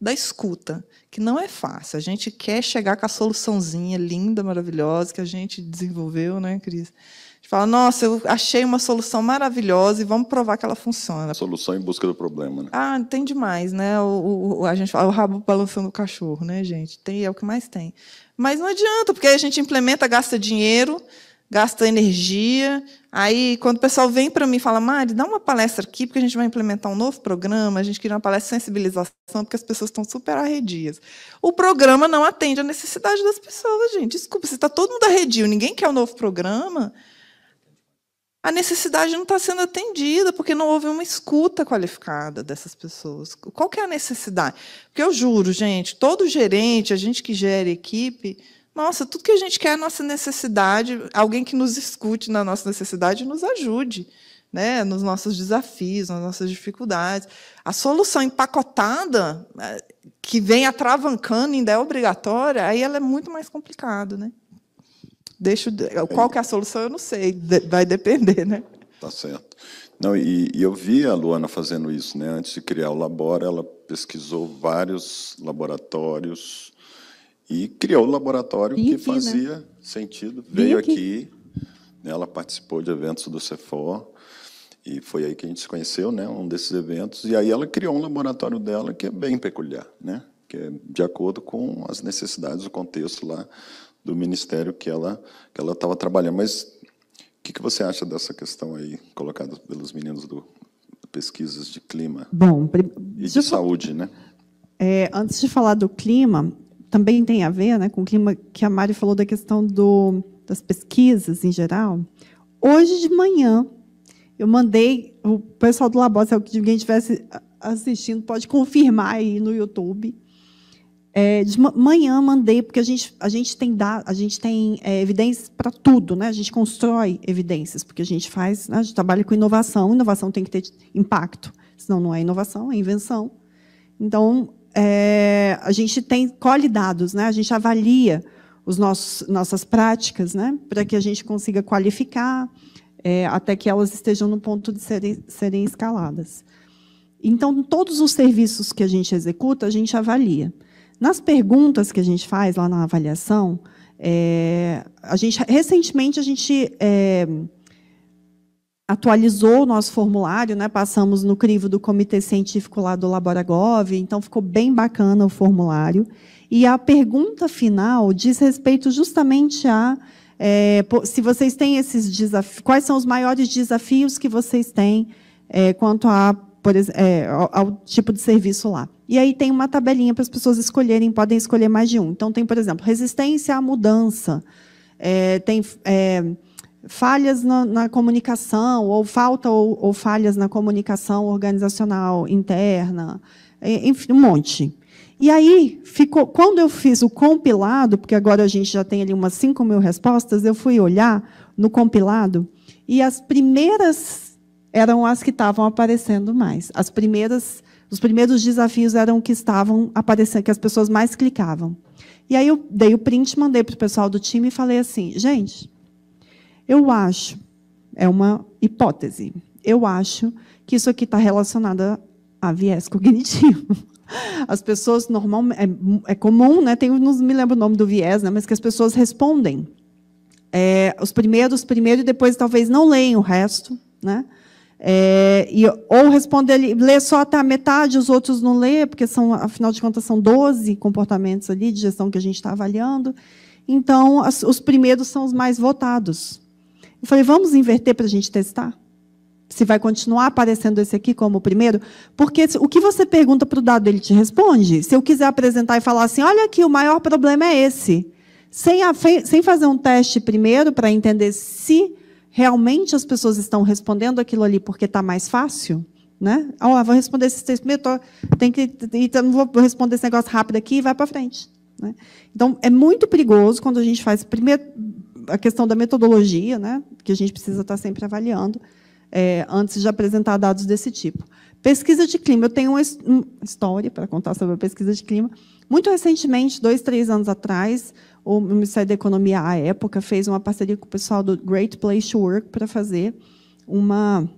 da escuta, que não é fácil. A gente quer chegar com a soluçãozinha linda, maravilhosa que a gente desenvolveu, né, Cris? A gente fala, nossa, eu achei uma solução maravilhosa e vamos provar que ela funciona. Solução em busca do problema, né? Ah, tem demais, né? O, o a gente fala o rabo balançando o cachorro, né, gente? Tem, é o que mais tem. Mas não adianta, porque a gente implementa, gasta dinheiro, gasta energia. Aí, quando o pessoal vem para mim e fala, Mari, dá uma palestra aqui, porque a gente vai implementar um novo programa, a gente queria uma palestra de sensibilização, porque as pessoas estão super arredias. O programa não atende à necessidade das pessoas, gente. Desculpa, se está todo mundo arredio, ninguém quer o um novo programa, a necessidade não está sendo atendida, porque não houve uma escuta qualificada dessas pessoas. Qual que é a necessidade? Porque eu juro, gente, todo gerente, a gente que gera equipe, nossa, tudo que a gente quer é a nossa necessidade, alguém que nos escute na nossa necessidade e nos ajude. Né, nos nossos desafios, nas nossas dificuldades. A solução empacotada, é, que vem atravancando, ainda é obrigatória, aí ela é muito mais complicada. Né? Deixa, qual que é a solução, eu não sei, vai depender. Né? Tá certo. Não, e, e eu vi a Luana fazendo isso. Né? Antes de criar o Labora, ela pesquisou vários laboratórios, e criou o laboratório que né? fazia né? sentido. Vim Veio aqui. aqui, né? ela participou de eventos do CEFOR, e foi aí que a gente se conheceu, né, um desses eventos, e aí ela criou um laboratório dela que é bem peculiar, né, que é de acordo com as necessidades, o contexto lá do ministério que ela que ela estava trabalhando. Mas o que, que você acha dessa questão aí colocada pelos meninos do pesquisas de clima? Bom, e de saúde, né? É, antes de falar do clima, também tem a ver né, com o clima que a Mari falou da questão do, das pesquisas em geral. Hoje de manhã, eu mandei, o pessoal do laboratório se alguém estivesse assistindo, pode confirmar aí no YouTube. É, de manhã mandei, porque a gente, a gente tem, da, a gente tem é, evidências para tudo, né? a gente constrói evidências, porque a gente faz, né? a gente trabalha com inovação, inovação tem que ter impacto, senão não é inovação, é invenção. Então, é, a gente tem colhe dados, né? A gente avalia os nossos nossas práticas, né? Para que a gente consiga qualificar é, até que elas estejam no ponto de serem, serem escaladas. Então, todos os serviços que a gente executa, a gente avalia. Nas perguntas que a gente faz lá na avaliação, é, a gente recentemente a gente é, atualizou o nosso formulário, né? Passamos no crivo do comitê científico lá do Laboragov, então ficou bem bacana o formulário. E a pergunta final diz respeito justamente a é, se vocês têm esses desafios, quais são os maiores desafios que vocês têm é, quanto a, é, ao, ao tipo de serviço lá. E aí tem uma tabelinha para as pessoas escolherem, podem escolher mais de um. Então tem, por exemplo, resistência à mudança, é, tem é, falhas na, na comunicação, ou falta ou, ou, falhas na comunicação organizacional interna, enfim, um monte. E aí, ficou, quando eu fiz o compilado, porque agora a gente já tem ali umas 5 mil respostas, eu fui olhar no compilado e as primeiras eram as que estavam aparecendo mais. As primeiras, os primeiros desafios eram que estavam aparecendo, que as pessoas mais clicavam. E aí eu dei o print, mandei para o pessoal do time e falei assim, gente, eu acho, é uma hipótese, eu acho que isso aqui está relacionado a viés cognitivo. [LAUGHS] As pessoas normalmente é, é, comum, né? Tem, não me lembro o nome do viés, né? Mas que as pessoas respondem é, os primeiros, primeiro e depois talvez não leem o resto, né? É, e, ou responder ali, lê só até a metade, os outros não lê, porque são, afinal de contas, são 12 comportamentos ali de gestão que a gente está avaliando. Então, as, os primeiros são os mais votados. Eu falei, vamos inverter para a gente testar? Se vai continuar aparecendo esse aqui como o primeiro? Porque o que você pergunta para o dado, ele te responde. Se eu quiser apresentar e falar assim, olha aqui, o maior problema é esse. Sem, a, sem fazer um teste primeiro para entender se realmente as pessoas estão respondendo aquilo ali porque está mais fácil, né? Oh, vou responder esses três primeiro, tô, tem que, então vou responder esse negócio rápido aqui e vai para frente. Né? Então, é muito perigoso quando a gente faz primeiro a questão da metodologia, né, que a gente precisa estar sempre avaliando é, antes de apresentar dados desse tipo. Pesquisa de clima. Eu tenho uma, história para contar sobre a pesquisa de clima. Muito recentemente, dois, três anos atrás, o Ministério da Economia, à época, fez uma parceria com o pessoal do Great Place to Work para fazer uma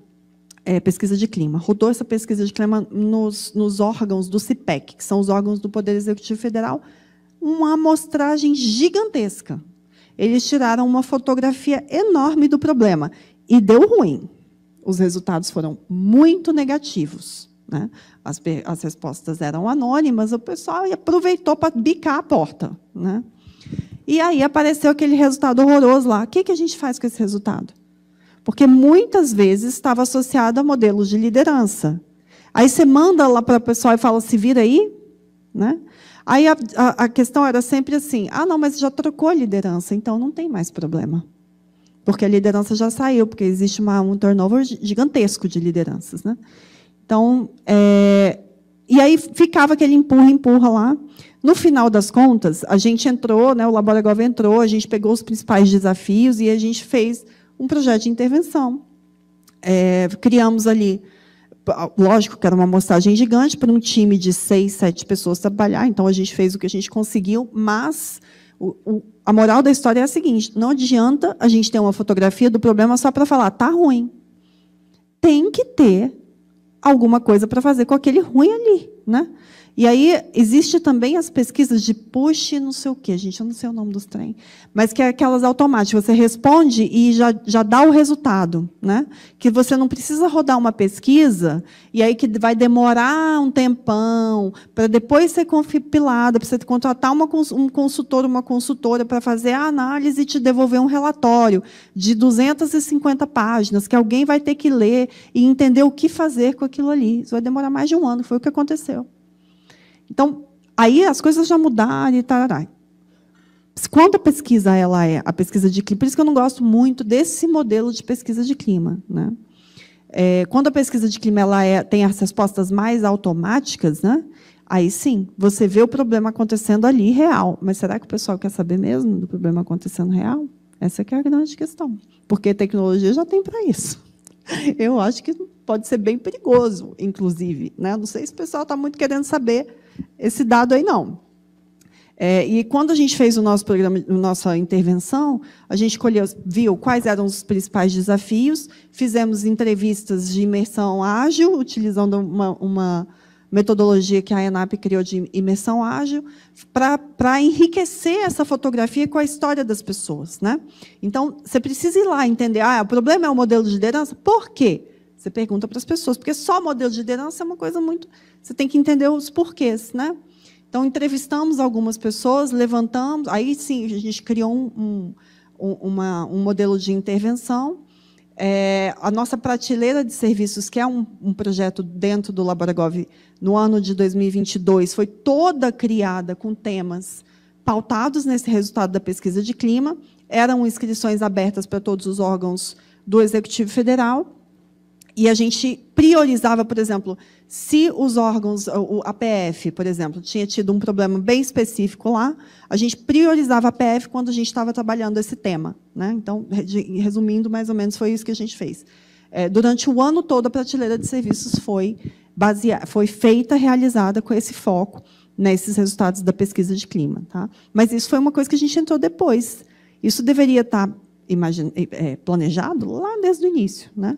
é, pesquisa de clima. Rodou essa pesquisa de clima nos, nos órgãos do CIPEC, que são os órgãos do Poder Executivo Federal, uma amostragem gigantesca eles tiraram uma fotografia enorme do problema e deu ruim. Os resultados foram muito negativos. Né? As, as respostas eram anônimas, o pessoal aproveitou para bicar a porta. Né? E aí apareceu aquele resultado horroroso lá. O que, que a gente faz com esse resultado? Porque muitas vezes estava associado a modelos de liderança. Aí você manda lá para o pessoal e fala: se vira aí. Né? Aí a, a, a questão era sempre assim: ah, não, mas já trocou a liderança, então não tem mais problema. Porque a liderança já saiu, porque existe uma, um turnover gigantesco de lideranças. Né? Então, é, e aí ficava aquele empurra, empurra lá. No final das contas, a gente entrou, né, o Laboragov entrou, a gente pegou os principais desafios e a gente fez um projeto de intervenção. É, criamos ali Tipo, lógico que era uma amostragem gigante para um time de seis, sete pessoas trabalhar, então a gente fez o que a gente conseguiu, mas o, o, a moral da história é a seguinte: não adianta a gente ter uma fotografia do problema só para falar, tá ruim. Tem que ter alguma coisa para fazer com aquele ruim ali, né? E aí existe também as pesquisas de push não sei o quê, gente, eu não sei o nome dos trem, mas que é aquelas automáticas, você responde e já, já dá o resultado, né? Que você não precisa rodar uma pesquisa e aí que vai demorar um tempão para depois ser compilada, para você contratar uma, um consultor, uma consultora para fazer a análise e te devolver um relatório de 250 páginas que alguém vai ter que ler e entender o que fazer com aquilo ali. Isso vai demorar mais de um ano, foi o que aconteceu. Então, aí as coisas já mudaram e tarará. Quando a pesquisa ela é a pesquisa de clima, por isso que eu não gosto muito desse modelo de pesquisa de clima, né? É, quando a pesquisa de clima ela é, tem as respostas mais automáticas, né? Aí sim, você vê o problema acontecendo ali real. Mas será que o pessoal quer saber mesmo do problema acontecendo real? Essa é a grande questão, porque tecnologia já tem para isso. [LAUGHS] Eu acho que pode ser bem perigoso, inclusive. Né? Não sei se o pessoal está muito querendo saber esse dado aí não. É, e quando a gente fez o nosso programa, a nossa intervenção, a gente colheu, viu quais eram os principais desafios, fizemos entrevistas de imersão ágil, utilizando uma, uma metodologia que a ENAP criou de imersão ágil, para enriquecer essa fotografia com a história das pessoas. Né? Então, você precisa ir lá entender, ah, o problema é o modelo de liderança, por quê? Você pergunta para as pessoas, porque só modelo de liderança é uma coisa muito. Você tem que entender os porquês, né? Então, entrevistamos algumas pessoas, levantamos, aí sim, a gente criou um, um, uma, um modelo de intervenção. É, a nossa prateleira de serviços, que é um, um projeto dentro do Laboragov, no ano de 2022, foi toda criada com temas pautados nesse resultado da pesquisa de clima. Eram inscrições abertas para todos os órgãos do Executivo Federal. E a gente priorizava, por exemplo, se os órgãos, o APF, por exemplo, tinha tido um problema bem específico lá, a gente priorizava a APF quando a gente estava trabalhando esse tema. Né? Então, resumindo, mais ou menos, foi isso que a gente fez. É, durante o ano todo, a prateleira de serviços foi, baseada, foi feita, realizada com esse foco nesses resultados da pesquisa de clima. Tá? Mas isso foi uma coisa que a gente entrou depois. Isso deveria estar tá imagine, é, planejado lá desde o início, né?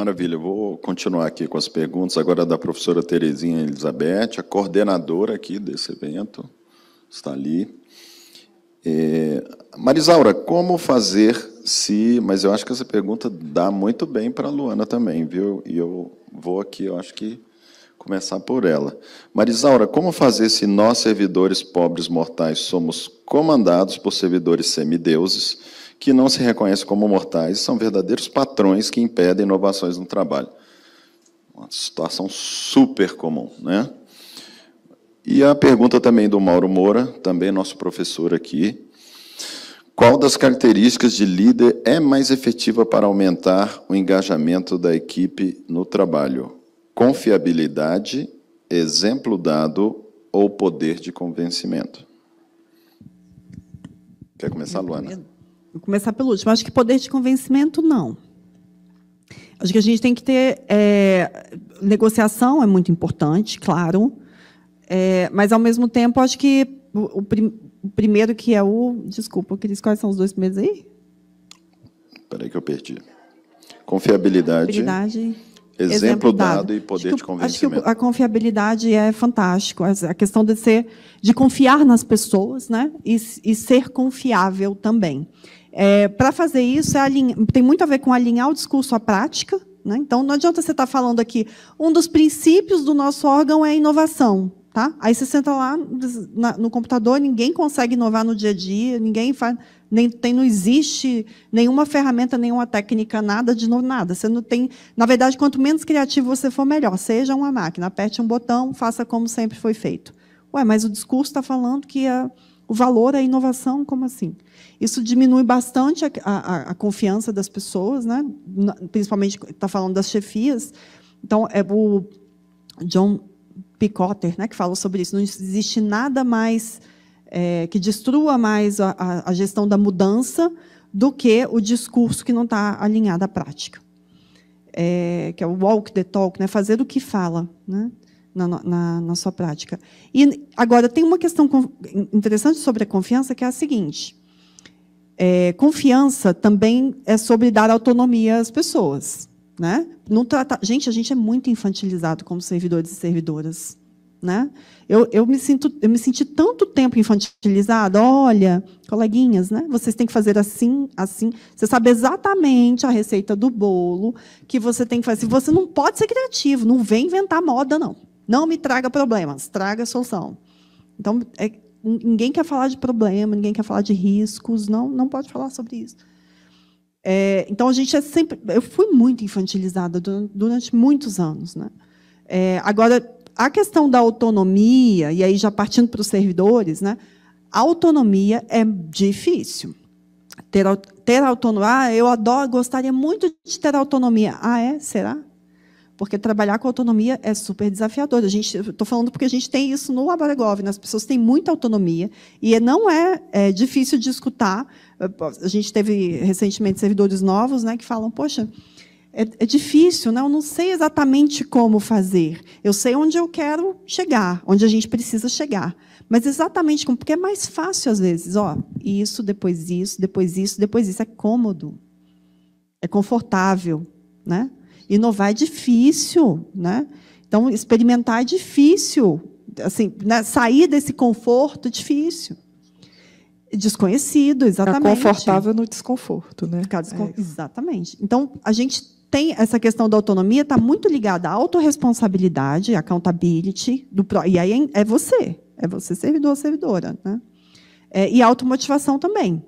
Maravilha, eu vou continuar aqui com as perguntas agora da professora Terezinha Elizabeth, a coordenadora aqui desse evento, está ali. É, Marisaura, como fazer se... Mas eu acho que essa pergunta dá muito bem para a Luana também, viu? E eu vou aqui, eu acho que começar por ela. Marisaura, como fazer se nós, servidores pobres mortais, somos comandados por servidores semideuses que não se reconhecem como mortais são verdadeiros patrões que impedem inovações no trabalho. Uma situação super comum, né? E a pergunta também do Mauro Moura, também nosso professor aqui. Qual das características de líder é mais efetiva para aumentar o engajamento da equipe no trabalho? Confiabilidade, exemplo dado ou poder de convencimento? Quer começar, Luana? Vou começar pelo último. Acho que poder de convencimento, não. Acho que a gente tem que ter. É, negociação é muito importante, claro. É, mas, ao mesmo tempo, acho que o, o, o, primeiro que é o. Desculpa, Cris, quais são os dois primeiros aí? Espera aí que eu perdi. Confiabilidade. Confiabilidade. Exemplo, exemplo dado, dado, e poder que, de convencimento. Acho que a confiabilidade é fantástico. A questão de ser, de confiar nas pessoas, né? E, e ser confiável também. É, para fazer isso, é tem muito a ver com alinhar o discurso à prática. Né? Então, não adianta você estar tá falando aqui, um dos princípios do nosso órgão é a inovação. Tá? Aí você senta lá no computador, ninguém consegue inovar no dia a dia, ninguém faz, nem tem, não existe nenhuma ferramenta, nenhuma técnica, nada de novo, nada. Você não tem, na verdade, quanto menos criativo você for, melhor. Seja uma máquina, aperte um botão, faça como sempre foi feito. Ué, mas o discurso está falando que a, é, o valor é a inovação, como assim? Isso diminui bastante a, a, a confiança das pessoas, né? principalmente está falando das chefias. Então, é o John Picotter né, que falou sobre isso. Não existe nada mais é, que destrua mais a, a, gestão da mudança do que o discurso que não está alinhado à prática. É, que é o walk the talk, né, fazer o que fala. Né? Na, na, na, sua prática. E agora tem uma questão interessante sobre a confiança que é a seguinte: é, confiança também é sobre dar autonomia às pessoas. Né? Não trata... Gente, a gente é muito infantilizado como servidores e servidoras. Né? Eu, eu, me sinto, eu me senti tanto tempo infantilizada. Olha, coleguinhas, né? Vocês têm que fazer assim, assim. Você sabe exatamente a receita do bolo que você tem que fazer. Você não pode ser criativo. Não vem inventar moda, não. Não me traga problemas. Traga solução. Então, é, ninguém quer falar de problema, ninguém quer falar de riscos, não, não pode falar sobre isso. É, então a gente é sempre, eu fui muito infantilizada durante muitos anos, né? É, agora a questão da autonomia e aí já partindo para os servidores, né? A autonomia é difícil. Ter, ter autonomia, ah, eu adoro, gostaria muito de ter autonomia. Ah, é? Será? porque trabalhar com autonomia é super desafiador. A gente estou falando porque a gente tem isso no Labaregov, né? as pessoas têm muita autonomia e não é, é difícil de escutar. A gente teve recentemente servidores novos, né, que falam, poxa, é, é, difícil, né? eu não sei exatamente como fazer. Eu sei onde eu quero chegar, onde a gente precisa chegar. Mas exatamente como, porque é mais fácil às vezes, ó, isso, depois isso, depois isso, depois isso. É cômodo, é confortável. Né? Inovar é difícil, né? Então, experimentar é difícil. Assim, né? sair desse conforto é difícil. Desconhecido, exatamente. Ficar confortável no desconforto, né? Ficar descon... é exatamente. Então, a gente tem essa questão da autonomia, está muito ligada à autorresponsabilidade, accountability, do pro... e aí é você, é você servidor ou servidora. Né? É, e automotivação também.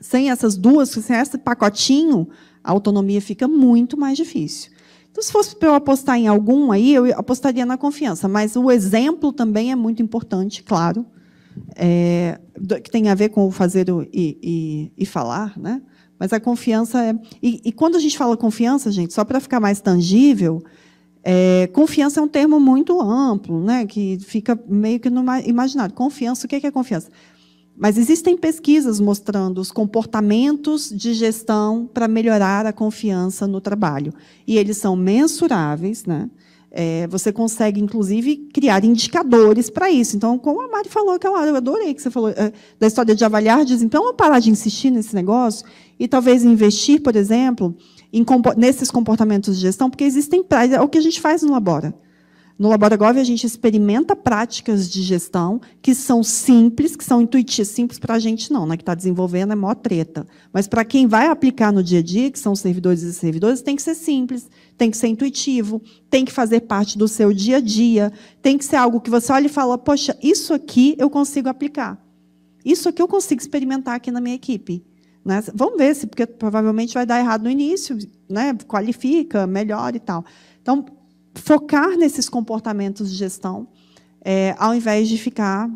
Sem essas duas, sem esse pacotinho, a autonomia fica muito mais difícil. Então, se fosse para eu apostar em algum aí, eu apostaria na confiança. Mas o exemplo também é muito importante, claro, é, que tem a ver com o fazer e, e, e, falar, né? Mas a confiança é. E, e quando a gente fala confiança, gente, só para ficar mais tangível, é, confiança é um termo muito amplo, né? Que fica meio que no imaginário. Confiança, o que é, que é confiança? Mas existem pesquisas mostrando os comportamentos de gestão para melhorar a confiança no trabalho. E eles são mensuráveis, né? É, você consegue, inclusive, criar indicadores para isso. Então, como a Mari falou aquela hora, eu adorei que você falou é, da história de avaliar, diz, então, vamos parar de insistir nesse negócio e talvez investir, por exemplo, em, nesses comportamentos de gestão, porque existem, é o que a gente faz no laboratório. No Laboragov, a gente experimenta práticas de gestão que são simples, que são intuitivas. Simples para a gente não, né? que está desenvolvendo é mó treta. Mas para quem vai aplicar no dia a dia, que são servidores e servidores, tem que ser simples, tem que ser intuitivo, tem que fazer parte do seu dia a dia, tem que ser algo que você olha e fala, poxa, isso aqui eu consigo aplicar. Isso aqui eu consigo experimentar aqui na minha equipe. Né? Vamos ver se, porque provavelmente vai dar errado no início, né? qualifica, melhora e tal. Então, focar nesses comportamentos de gestão, é, ao invés de ficar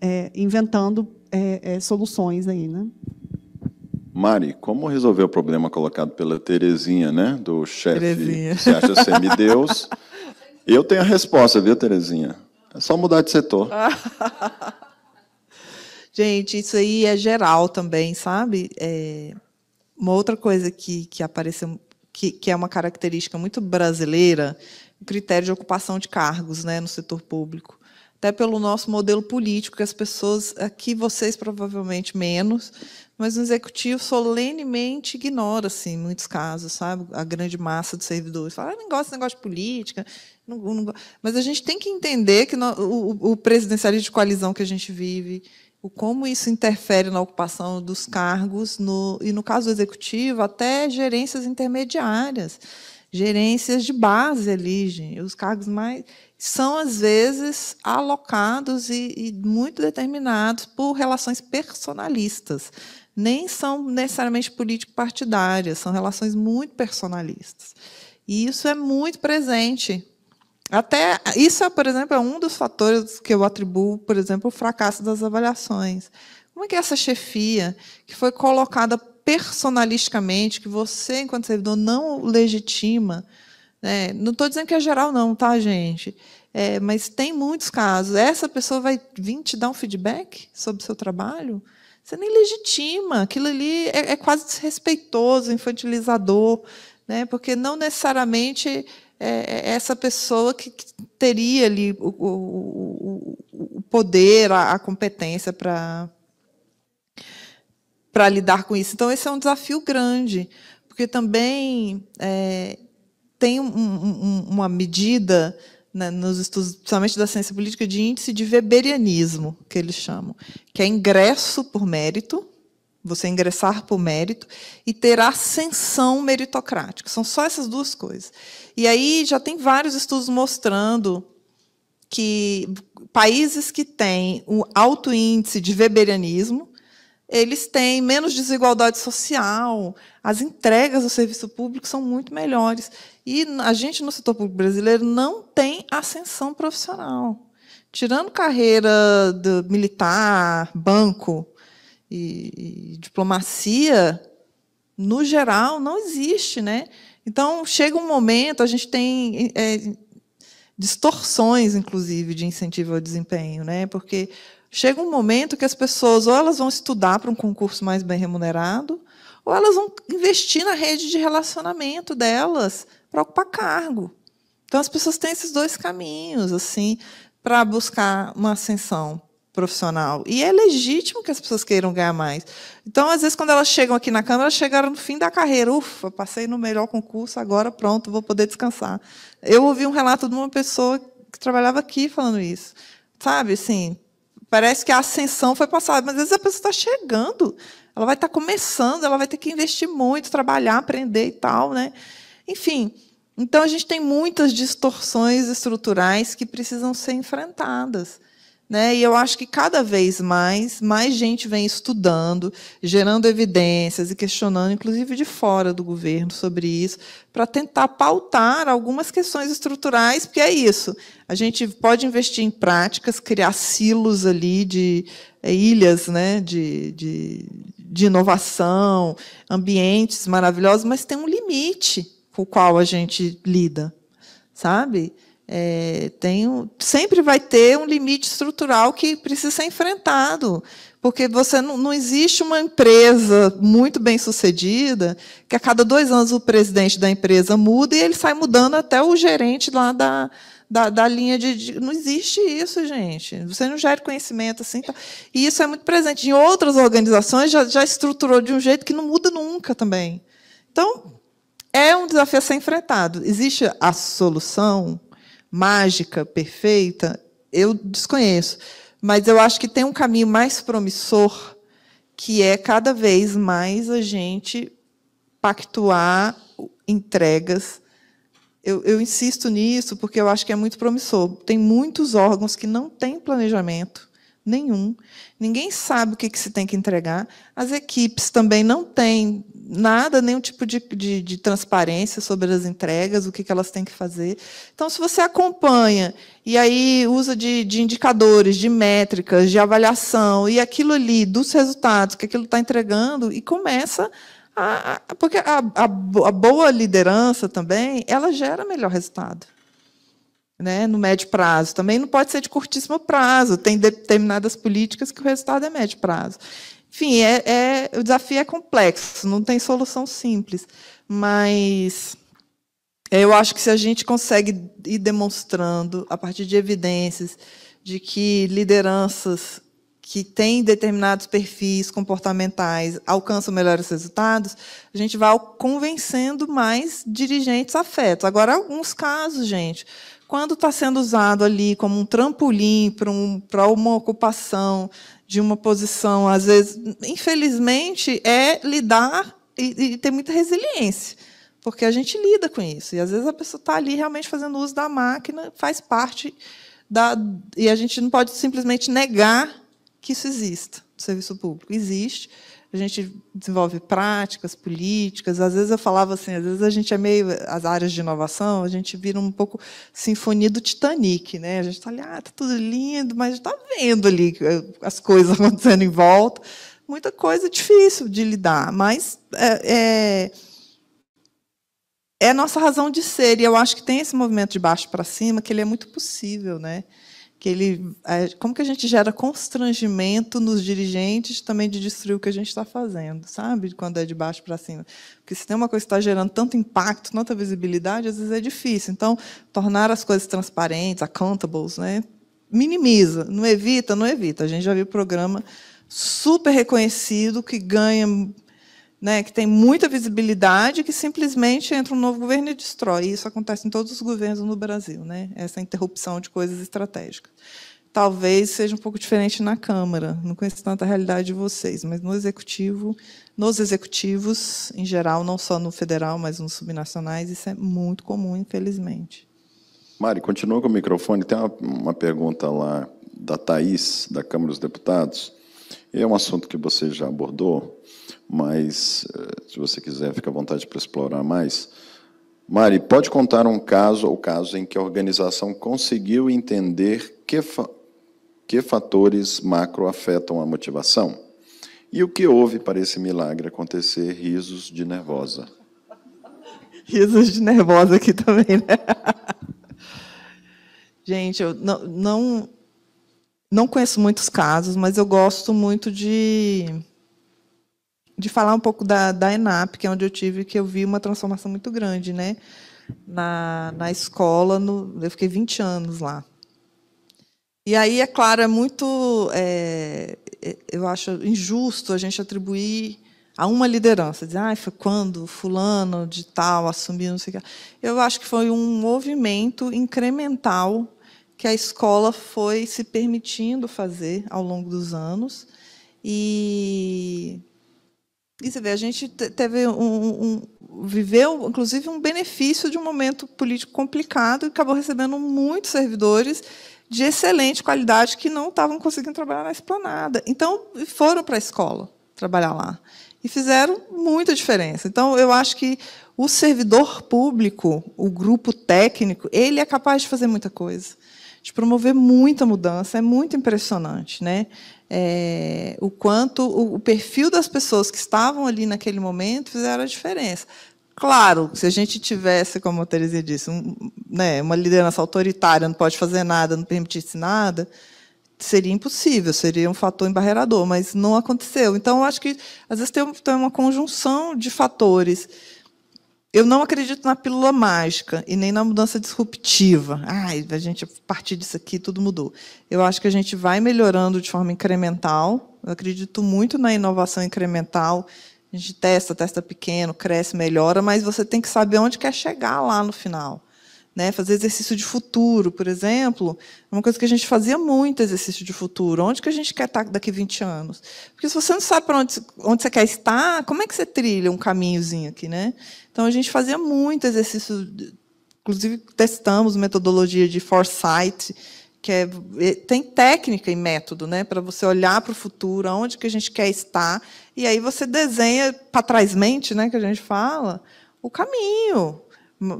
é, inventando é, é, soluções aí, né? Mari, como resolver o problema colocado pela Terezinha, né? Do chefe Terezinha. acha é semideus. [LAUGHS] Eu tenho a resposta, viu, Terezinha? É só mudar de setor. [LAUGHS] Gente, isso aí é geral também, sabe? É, uma outra coisa que, que apareceu, que, que é uma característica muito brasileira, critério de ocupação de cargos né, no setor público. Até pelo nosso modelo político, que as pessoas, aqui vocês provavelmente menos, mas o executivo solenemente ignora, assim, em muitos casos, sabe? A grande massa dos servidores fala, ah, não gosto desse negócio de política. Não, não mas a gente tem que entender que no, o, o presidencialismo de coalizão que a gente vive, o como isso interfere na ocupação dos cargos, no, e no caso do executivo, até gerências intermediárias gerências de base eligem, os cargos mais são às vezes alocados e, e, muito determinados por relações personalistas. Nem são necessariamente político-partidárias, são relações muito personalistas. E isso é muito presente. Até isso, é, por exemplo, é um dos fatores que eu atribuo, por exemplo, o fracasso das avaliações. Como é que é essa chefia, que foi colocada personalisticamente, que você, enquanto servidor, não legitima. Né? Não estou dizendo que é geral, não, tá, gente? É, mas tem muitos casos. Essa pessoa vai vir te dar um feedback sobre o seu trabalho? Você nem legitima. Aquilo ali é, é quase desrespeitoso, infantilizador, né? porque não necessariamente é, é essa pessoa que, que teria ali o, o, o poder, a, a competência para para lidar com isso. Então, esse é um desafio grande, porque também é, tem um, um, uma medida né, nos estudos, principalmente da ciência política, de índice de weberianismo, que eles chamam, que é ingresso por mérito, você ingressar por mérito, e ter ascensão meritocrática. São só essas duas coisas. E aí já tem vários estudos mostrando que países que têm um alto índice de weberianismo eles têm menos desigualdade social, as entregas do serviço público são muito melhores. E a gente, no setor público brasileiro, não tem ascensão profissional. Tirando carreira militar, banco e, e diplomacia, no geral, não existe. Né? Então, chega um momento, a gente tem é, distorções, inclusive, de incentivo ao desempenho, né? porque Chega um momento que as pessoas ou elas vão estudar para um concurso mais bem remunerado, ou elas vão investir na rede de relacionamento delas para ocupar cargo. Então as pessoas têm esses dois caminhos assim para buscar uma ascensão profissional. E é legítimo que as pessoas queiram ganhar mais. Então, às vezes, quando elas chegam aqui na Câmara, elas chegaram no fim da carreira. Ufa, passei no melhor concurso, agora pronto, vou poder descansar. Eu ouvi um relato de uma pessoa que trabalhava aqui falando isso. Sabe, assim, Parece que a ascensão foi passada, mas às vezes a pessoa está chegando, ela vai estar tá começando, ela vai ter que investir muito, trabalhar, aprender e tal, né? Enfim, então a gente tem muitas distorções estruturais que precisam ser enfrentadas. Né? E eu acho que cada vez mais, mais gente vem estudando, gerando evidências e questionando, inclusive de fora do governo, sobre isso, para tentar pautar algumas questões estruturais, porque é isso. A gente pode investir em práticas, criar silos ali de é, ilhas né? de, de, de inovação, ambientes maravilhosos, mas tem um limite com o qual a gente lida, sabe? É, tem um, sempre vai ter um limite estrutural que precisa ser enfrentado, porque você não, não existe uma empresa muito bem sucedida que a cada dois anos o presidente da empresa muda e ele sai mudando até o gerente lá da, da, da linha de, de, Não existe isso, gente. Você não gera conhecimento assim. Tá. E isso é muito presente. Em outras organizações já, já estruturou de um jeito que não muda nunca também. Então, é um desafio a ser enfrentado. Existe a solução? mágica, perfeita, eu desconheço. Mas eu acho que tem um caminho mais promissor, que é cada vez mais a gente pactuar entregas. Eu, eu insisto nisso porque eu acho que é muito promissor. Tem muitos órgãos que não têm planejamento nenhum. Ninguém sabe o que, que se tem que entregar. As equipes também não têm nada, nenhum tipo de, de, de, transparência sobre as entregas, o que, que elas têm que fazer. Então, se você acompanha e aí usa de, de indicadores, de métricas, de avaliação, e aquilo ali, dos resultados que aquilo está entregando, e começa a. a porque a, a, a boa liderança também, ela gera melhor resultado. Né, no médio prazo. Também não pode ser de curtíssimo prazo, tem determinadas políticas que o resultado é médio prazo. Enfim, é, é, o desafio é complexo, não tem solução simples, mas eu acho que se a gente consegue ir demonstrando, a partir de evidências, de que lideranças que têm determinados perfis comportamentais alcançam melhores resultados, a gente vai convencendo mais dirigentes afetos. Agora, alguns casos, gente, quando está sendo usado ali como um trampolim para um, uma ocupação de uma posição, às vezes, infelizmente, é lidar e, e ter muita resiliência, porque a gente lida com isso. E às vezes a pessoa está ali realmente fazendo uso da máquina, faz parte da. E a gente não pode simplesmente negar que isso exista, no serviço público. Existe, a gente desenvolve práticas, políticas. Às vezes eu falava assim, às vezes a gente é meio as áreas de inovação, a gente vira um pouco sinfonia do Titanic, né? A gente está ali, ah, tá tudo lindo, mas está vendo ali eh, as coisas [LAUGHS] acontecendo em volta. Muita coisa difícil de lidar, mas é, é é a nossa razão de ser. E eu acho que tem esse movimento de baixo para cima, que ele é muito possível. Né? que ele, como que a gente gera constrangimento nos dirigentes também de destruir o que a gente está fazendo, sabe? Quando é de baixo para cima. Porque se tem uma coisa que está gerando tanto impacto, tanta visibilidade, às vezes é difícil. Então, tornar as coisas transparentes, accountables, né? minimiza, não evita, não evita. A gente já viu programa super reconhecido que ganha né, que tem muita visibilidade, que simplesmente entra um novo governo e destrói. E isso acontece em todos os governos no Brasil, né? essa interrupção de coisas estratégicas. Talvez seja um pouco diferente na Câmara, não conheço tanta realidade de vocês, mas no Executivo, nos executivos, em geral, não só no federal, mas nos subnacionais, isso é muito comum, infelizmente. Mari, continua com o microfone. Tem uma, uma pergunta lá da Thaís, da Câmara dos Deputados. É um assunto que você já abordou, mas eh, se você quiser, fica à vontade para explorar mais. Mari, pode contar um caso ou caso em que a organização conseguiu entender que, fa que fatores macro afetam a motivação? E o que houve para esse milagre acontecer? Risos de nervosa. Risos de nervosa aqui também, né? [LAUGHS] Gente, eu não, não, não conheço muitos casos, mas eu gosto muito de de falar um pouco da, da ENAP, que é onde eu tive, que eu vi uma transformação muito grande, né? Na, na escola, no, eu fiquei 20 anos lá. E aí, é claro, é muito, é, é, eu acho injusto a gente atribuir a uma liderança. Dizer, ah, foi quando fulano de tal assumiu, não sei o que. Eu acho que foi um movimento incremental que a escola foi se permitindo fazer ao longo dos anos. E e você vê, a gente teve um, um, viveu, inclusive, um benefício de um momento político complicado e acabou recebendo muitos servidores de excelente qualidade que não estavam conseguindo trabalhar na esplanada. Então, foram para a escola trabalhar lá. E fizeram muita diferença. Então, eu acho que o servidor público, o grupo técnico, ele é capaz de fazer muita coisa de promover muita mudança, é muito impressionante, né? é, o quanto o, o perfil das pessoas que estavam ali naquele momento fizeram a diferença. Claro, se a gente tivesse, como a Teresia disse, um, né, uma liderança autoritária, não pode fazer nada, não permitisse nada, seria impossível, seria um fator embarreador, mas não aconteceu. Então, eu acho que às vezes tem, tem uma conjunção de fatores eu não acredito na pílula mágica e nem na mudança disruptiva. Ai, a gente, a partir disso aqui, tudo mudou. Eu acho que a gente vai melhorando de forma incremental. Eu acredito muito na inovação incremental. A gente testa, testa pequeno, cresce, melhora, mas você tem que saber onde quer chegar lá no final. Né? Fazer exercício de futuro, por exemplo, é uma coisa que a gente fazia muito exercício de futuro. Onde que a gente quer estar daqui 20 anos? Porque se você não sabe para onde, onde você quer estar, como é que você trilha um caminhozinho aqui? Né? Então, a gente fazia muito exercício, inclusive testamos metodologia de foresight, que é, é tem técnica e método, né, para você olhar para o futuro, aonde que a gente quer estar, e aí você desenha para trás mente, né, que a gente fala, o caminho,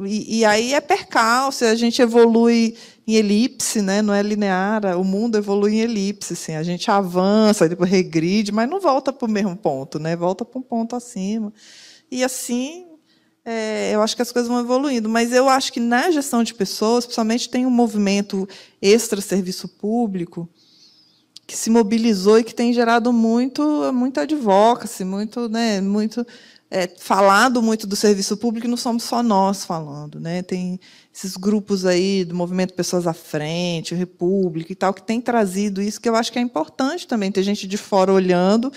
e, e, aí é percalço, a gente evolui em elipse, né? não é linear, o mundo evolui em elipse, assim, a gente avança, depois regride, mas não volta para o mesmo ponto, né? volta para um ponto acima. E assim, é, eu acho que as coisas vão evoluindo, mas eu acho que na gestão de pessoas, principalmente tem um movimento extra-serviço público, que se mobilizou e que tem gerado muito, muita advocacy, muito, né, muito é, falado muito do serviço público, não somos só nós falando, né? Tem esses grupos aí do movimento Pessoas à Frente, República e tal, que tem trazido isso, que eu acho que é importante também, ter gente de fora olhando,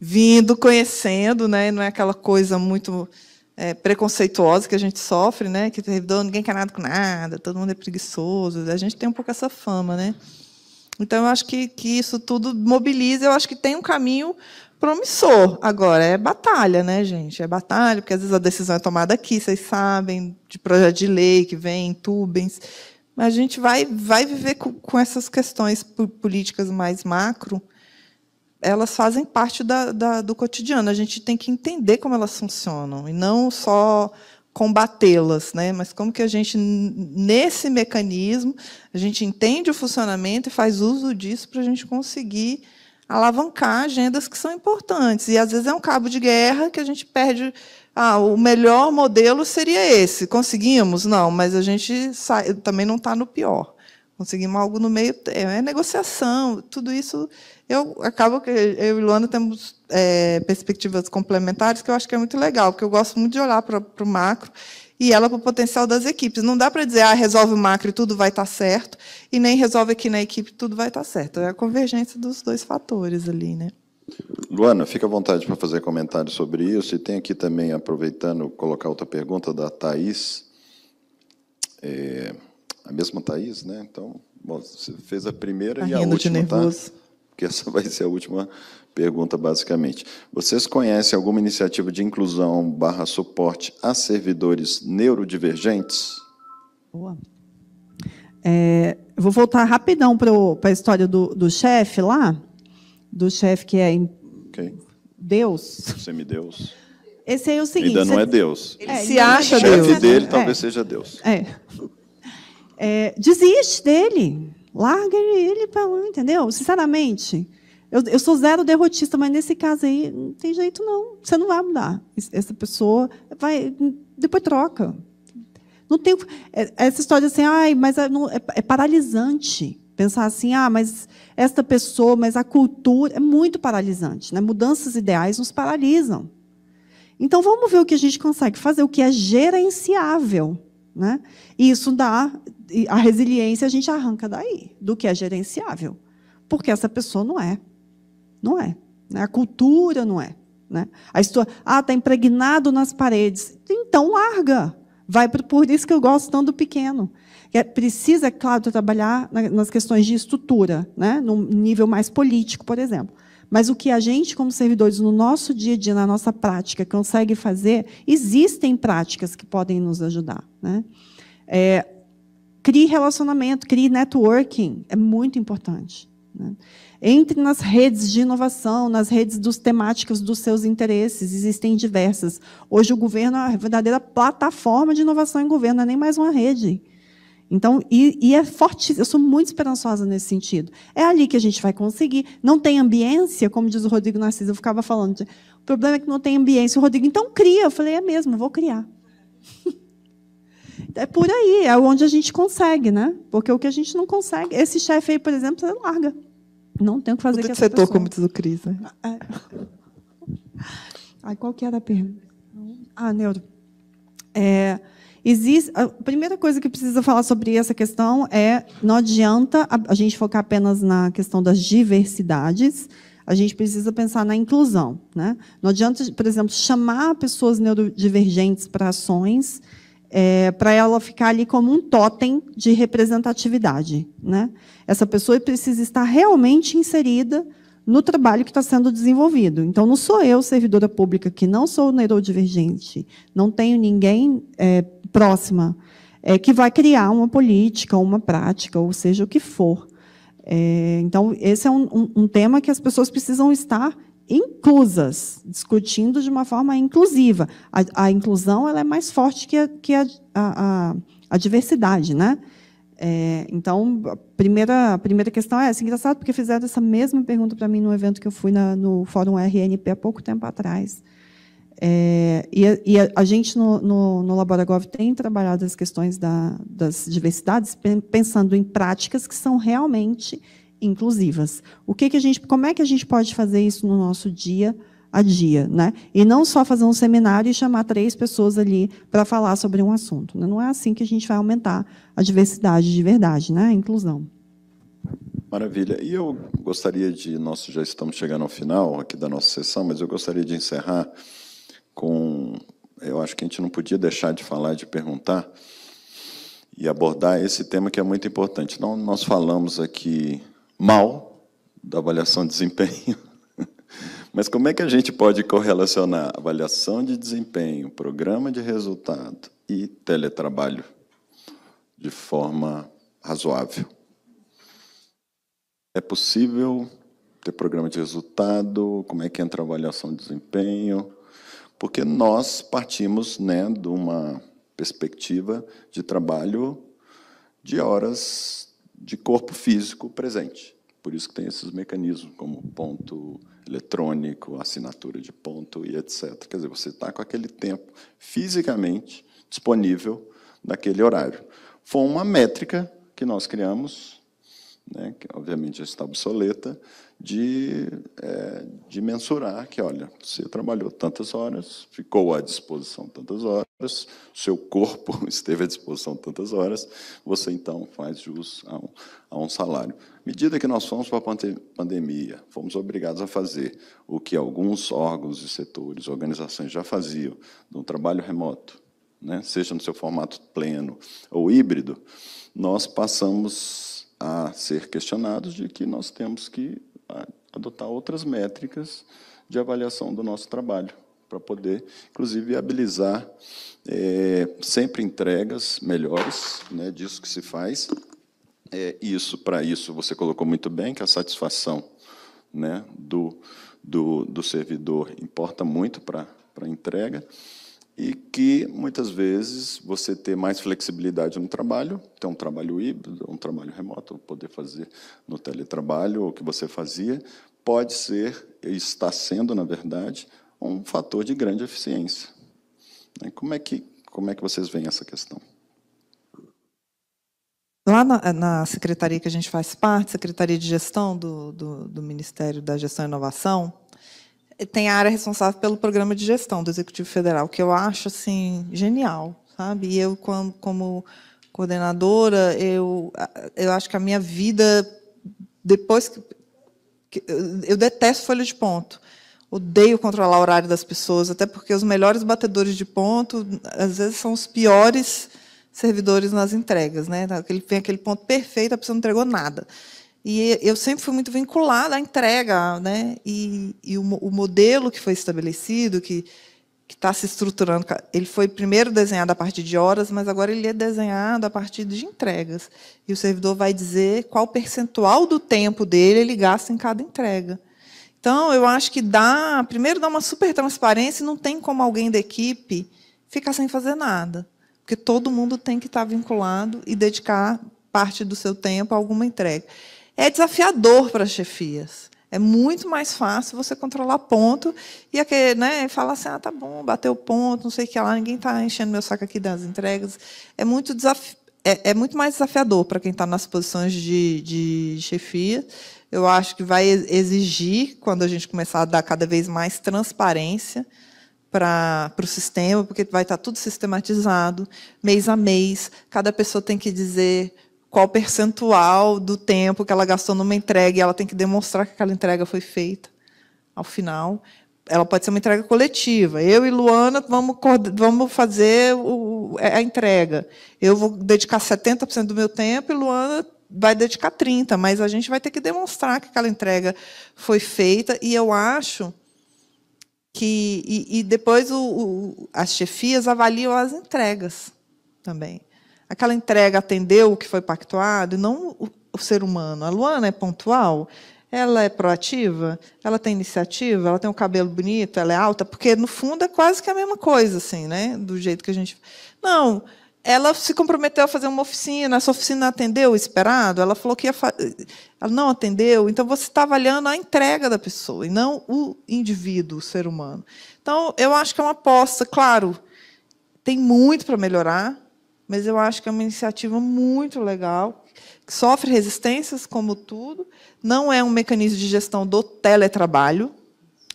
vindo, conhecendo, né? Não é aquela coisa muito é, preconceituosa que a gente sofre, né? Que ninguém quer nada com nada, todo mundo é preguiçoso. A gente tem um pouco essa fama, né? Então, eu acho que, que isso tudo mobiliza. Eu acho que tem um caminho promissor. Agora, é batalha, né, gente? É batalha, porque às vezes a decisão é tomada aqui, vocês sabem, de projeto de lei que vem, Tubens. Mas a gente vai, vai viver com, com essas questões políticas mais macro, elas fazem parte da, da, do cotidiano. A gente tem que entender como elas funcionam, e não só combatê-las, né? Mas como que a gente nesse mecanismo a gente entende o funcionamento e faz uso disso para a gente conseguir alavancar agendas que são importantes. E, às vezes, é um cabo de guerra que a gente perde. Ah, o melhor modelo seria esse. Conseguimos? Não, mas a gente sai, também não está no pior. Conseguimos algo no meio. É, é negociação, tudo isso. Eu acabo que eu e Luana temos é, perspectivas complementares que eu acho que é muito legal, porque eu gosto muito de olhar para o macro e ela para o potencial das equipes. Não dá para dizer, ah, resolve o macro e tudo vai estar tá certo, e nem resolve aqui na equipe e tudo vai estar tá certo. É a convergência dos dois fatores ali, né? Luana, fica à vontade para fazer comentário sobre isso. E tem aqui também, aproveitando, colocar outra pergunta da Thais. É, a mesma Thais, né? Então, bom, você fez a primeira tá e a última, de tá? nervoso. tá? Porque essa [LAUGHS] vai ser a última pergunta basicamente: vocês conhecem alguma iniciativa de inclusão barra suporte a servidores neurodivergentes? Boa. É, vou voltar rapidão para a história do, do chefe lá, do chefe que é em okay. Deus. Semideus. É Esse aí é o seguinte. Ainda não é Deus. É, ele é, se acha Deus. O chefe dele é. talvez seja Deus. É. [LAUGHS] é desiste dele. Larga ele para lá, entendeu? Sinceramente. Eu, eu sou zero derrotista, mas nesse caso aí, não tem jeito não. Você não vai mudar. Essa pessoa vai. Depois troca. Não tem. É, essa história assim, ai, mas é, é, é paralisante pensar assim, ah, mas esta pessoa, mas a cultura é muito paralisante, né? Mudanças ideais nos paralisam. Então vamos ver o que a gente consegue fazer, o que é gerenciável, né? E isso dá a resiliência a gente arranca daí, do que é gerenciável, porque essa pessoa não é. Não é. Né? A cultura não é. Né? A história, ah, está impregnado nas paredes. Então larga. Vai pro, por isso que eu gosto tanto do pequeno. É, precisa, é claro, trabalhar na, nas questões de estrutura, né? num nível mais político, por exemplo. Mas o que a gente, como servidores, no nosso dia a dia, na nossa prática, consegue fazer, existem práticas que podem nos ajudar. Né? É, crie relacionamento, crie networking, é muito importante. Né? Entre nas redes de inovação, nas redes dos temáticas dos seus interesses, existem diversas. Hoje o governo é a verdadeira plataforma de inovação em governo, não é nem mais uma rede. Então, e, e é forte, eu sou muito esperançosa nesse sentido. É ali que a gente vai conseguir. Não tem ambiência, como diz o Rodrigo Narciso, eu ficava falando. O problema é que não tem ambiência. O Rodrigo, então cria. Eu falei, é mesmo, vou criar. [LAUGHS] é por aí, é onde a gente consegue, né? Porque o que a gente não consegue, esse chefe aí, por exemplo, larga não tem o que fazer Tudo com essa pessoa. Você tocou muito do Cris, né? Ah, é. Ai, qual que era a pergunta? Ah, neuro. É, existe, a primeira coisa que precisa falar sobre essa questão é não adianta a, a gente focar apenas na questão das diversidades, a gente precisa pensar na inclusão. Né? Não adianta, por exemplo, chamar pessoas neurodivergentes para ações é, para ela ficar ali como um totem de representatividade. Né? Essa pessoa precisa estar realmente inserida no trabalho que está sendo desenvolvido. Então, não sou eu, servidora pública, que não sou neurodivergente, não tenho ninguém é, próxima, é, que vai criar uma política, uma prática, ou seja, o que for. É, então, esse é um, um, um tema que as pessoas precisam estar inclusas, discutindo de uma forma inclusiva. A, a inclusão ela é mais forte que a, que a, a, a diversidade, né? É, então, a primeira, a primeira questão é essa. Engraçado, porque fizeram essa mesma pergunta para mim no evento que eu fui na, no Fórum RNP há pouco tempo atrás. É, e, a, e a, gente, no, no, no Laboragov, tem trabalhado as questões da, das diversidades, pensando em práticas que são realmente inclusivas. O que, que a gente, como é que a gente pode fazer isso no nosso dia a dia, né? E não só fazer um seminário e chamar três pessoas ali para falar sobre um assunto. Né? Não é assim que a gente vai aumentar a diversidade de verdade, né? A inclusão. Maravilha. E eu gostaria de, nós já estamos chegando ao final aqui da nossa sessão, mas eu gostaria de encerrar com, eu acho que a gente não podia deixar de falar, de perguntar e abordar esse tema que é muito importante. nós falamos aqui mal da avaliação de desempenho. [LAUGHS] Mas como é que a gente pode correlacionar avaliação de desempenho, programa de resultado e teletrabalho de forma razoável? É possível ter programa de resultado? Como é que entra a avaliação de desempenho? Porque nós partimos né, de uma perspectiva de trabalho de horas de corpo físico presente. Por isso que tem esses mecanismos, como ponto eletrônico, assinatura de ponto e etc. Quer dizer, você está com aquele tempo fisicamente disponível naquele horário. Foi uma métrica que nós criamos, né, que obviamente já está obsoleta, de, é, de mensurar que, olha, você trabalhou tantas horas, ficou à disposição tantas horas, seu corpo [LAUGHS] esteve à disposição tantas horas, você então faz jus a um, a um salário. À medida que nós fomos para a pandemia, fomos obrigados a fazer o que alguns órgãos e setores, organizações já faziam, no trabalho remoto, né, seja no seu formato pleno ou híbrido, nós passamos a ser questionados de que nós temos que adotar outras métricas de avaliação do nosso trabalho, para poder, inclusive, viabilizar é, sempre entregas melhores né, disso que se faz. É, isso, para isso, você colocou muito bem que a satisfação né, do, do, do servidor importa muito para a entrega e que muitas vezes você ter mais flexibilidade no trabalho, ter um trabalho híbrido, um trabalho remoto, poder fazer no teletrabalho o que você fazia, pode ser e está sendo, na verdade, um fator de grande eficiência. Como é que como é que vocês veem essa questão? Lá na, na secretaria que a gente faz parte, Secretaria de Gestão do, do, do Ministério da Gestão e Inovação, tem a área responsável pelo programa de gestão do Executivo Federal, que eu acho assim genial, sabe? E eu como, coordenadora, eu eu acho que a minha vida depois que, eu detesto folha de ponto. Odeio controlar o horário das pessoas, até porque os melhores batedores de ponto às vezes são os piores servidores nas entregas, né? Aquele, tem aquele ponto perfeito, a pessoa não entregou nada. E eu sempre fui muito vinculada à entrega, né? E, e o, o, modelo que foi estabelecido, que está se estruturando, ele foi primeiro desenhado a partir de horas, mas agora ele é desenhado a partir de entregas. E o servidor vai dizer qual percentual do tempo dele ele gasta em cada entrega. Então, eu acho que dá, primeiro dá uma super transparência, não tem como alguém da equipe ficar sem fazer nada, porque todo mundo tem que estar tá vinculado e dedicar parte do seu tempo a alguma entrega é desafiador para as chefias. É muito mais fácil você controlar ponto e aquele, né, falar assim, ah, tá bom, bateu ponto, não sei o que lá, ninguém está enchendo meu saco aqui das entregas. É muito, desaf é, é muito mais desafiador para quem está nas posições de, de chefia. Eu acho que vai exigir, quando a gente começar a dar cada vez mais transparência, para o sistema, porque vai estar tá tudo sistematizado, mês a mês, cada pessoa tem que dizer qual percentual do tempo que ela gastou numa entrega e ela tem que demonstrar que aquela entrega foi feita ao final. Ela pode ser uma entrega coletiva. Eu e Luana vamos, vamos fazer o, é, a entrega. Eu vou dedicar 70% do meu tempo e Luana vai dedicar 30%, mas a gente vai ter que demonstrar que aquela entrega foi feita. E eu acho que. E, e depois o, o, as chefias avaliam as entregas também aquela entrega atendeu o que foi pactuado, e não o, o ser humano. A Luana é pontual, ela é proativa, ela tem iniciativa, ela tem um cabelo bonito, ela é alta, porque no fundo é quase que a mesma coisa, assim, né? Do jeito que a gente. Não, ela se comprometeu a fazer uma oficina, essa oficina atendeu o esperado, ela falou que ia fa... ela não atendeu, então você está avaliando a entrega da pessoa e não o indivíduo, o ser humano. Então, eu acho que é uma aposta, claro, tem muito para melhorar, mas eu acho que é uma iniciativa muito legal, que sofre resistências, como tudo. Não é um mecanismo de gestão do teletrabalho,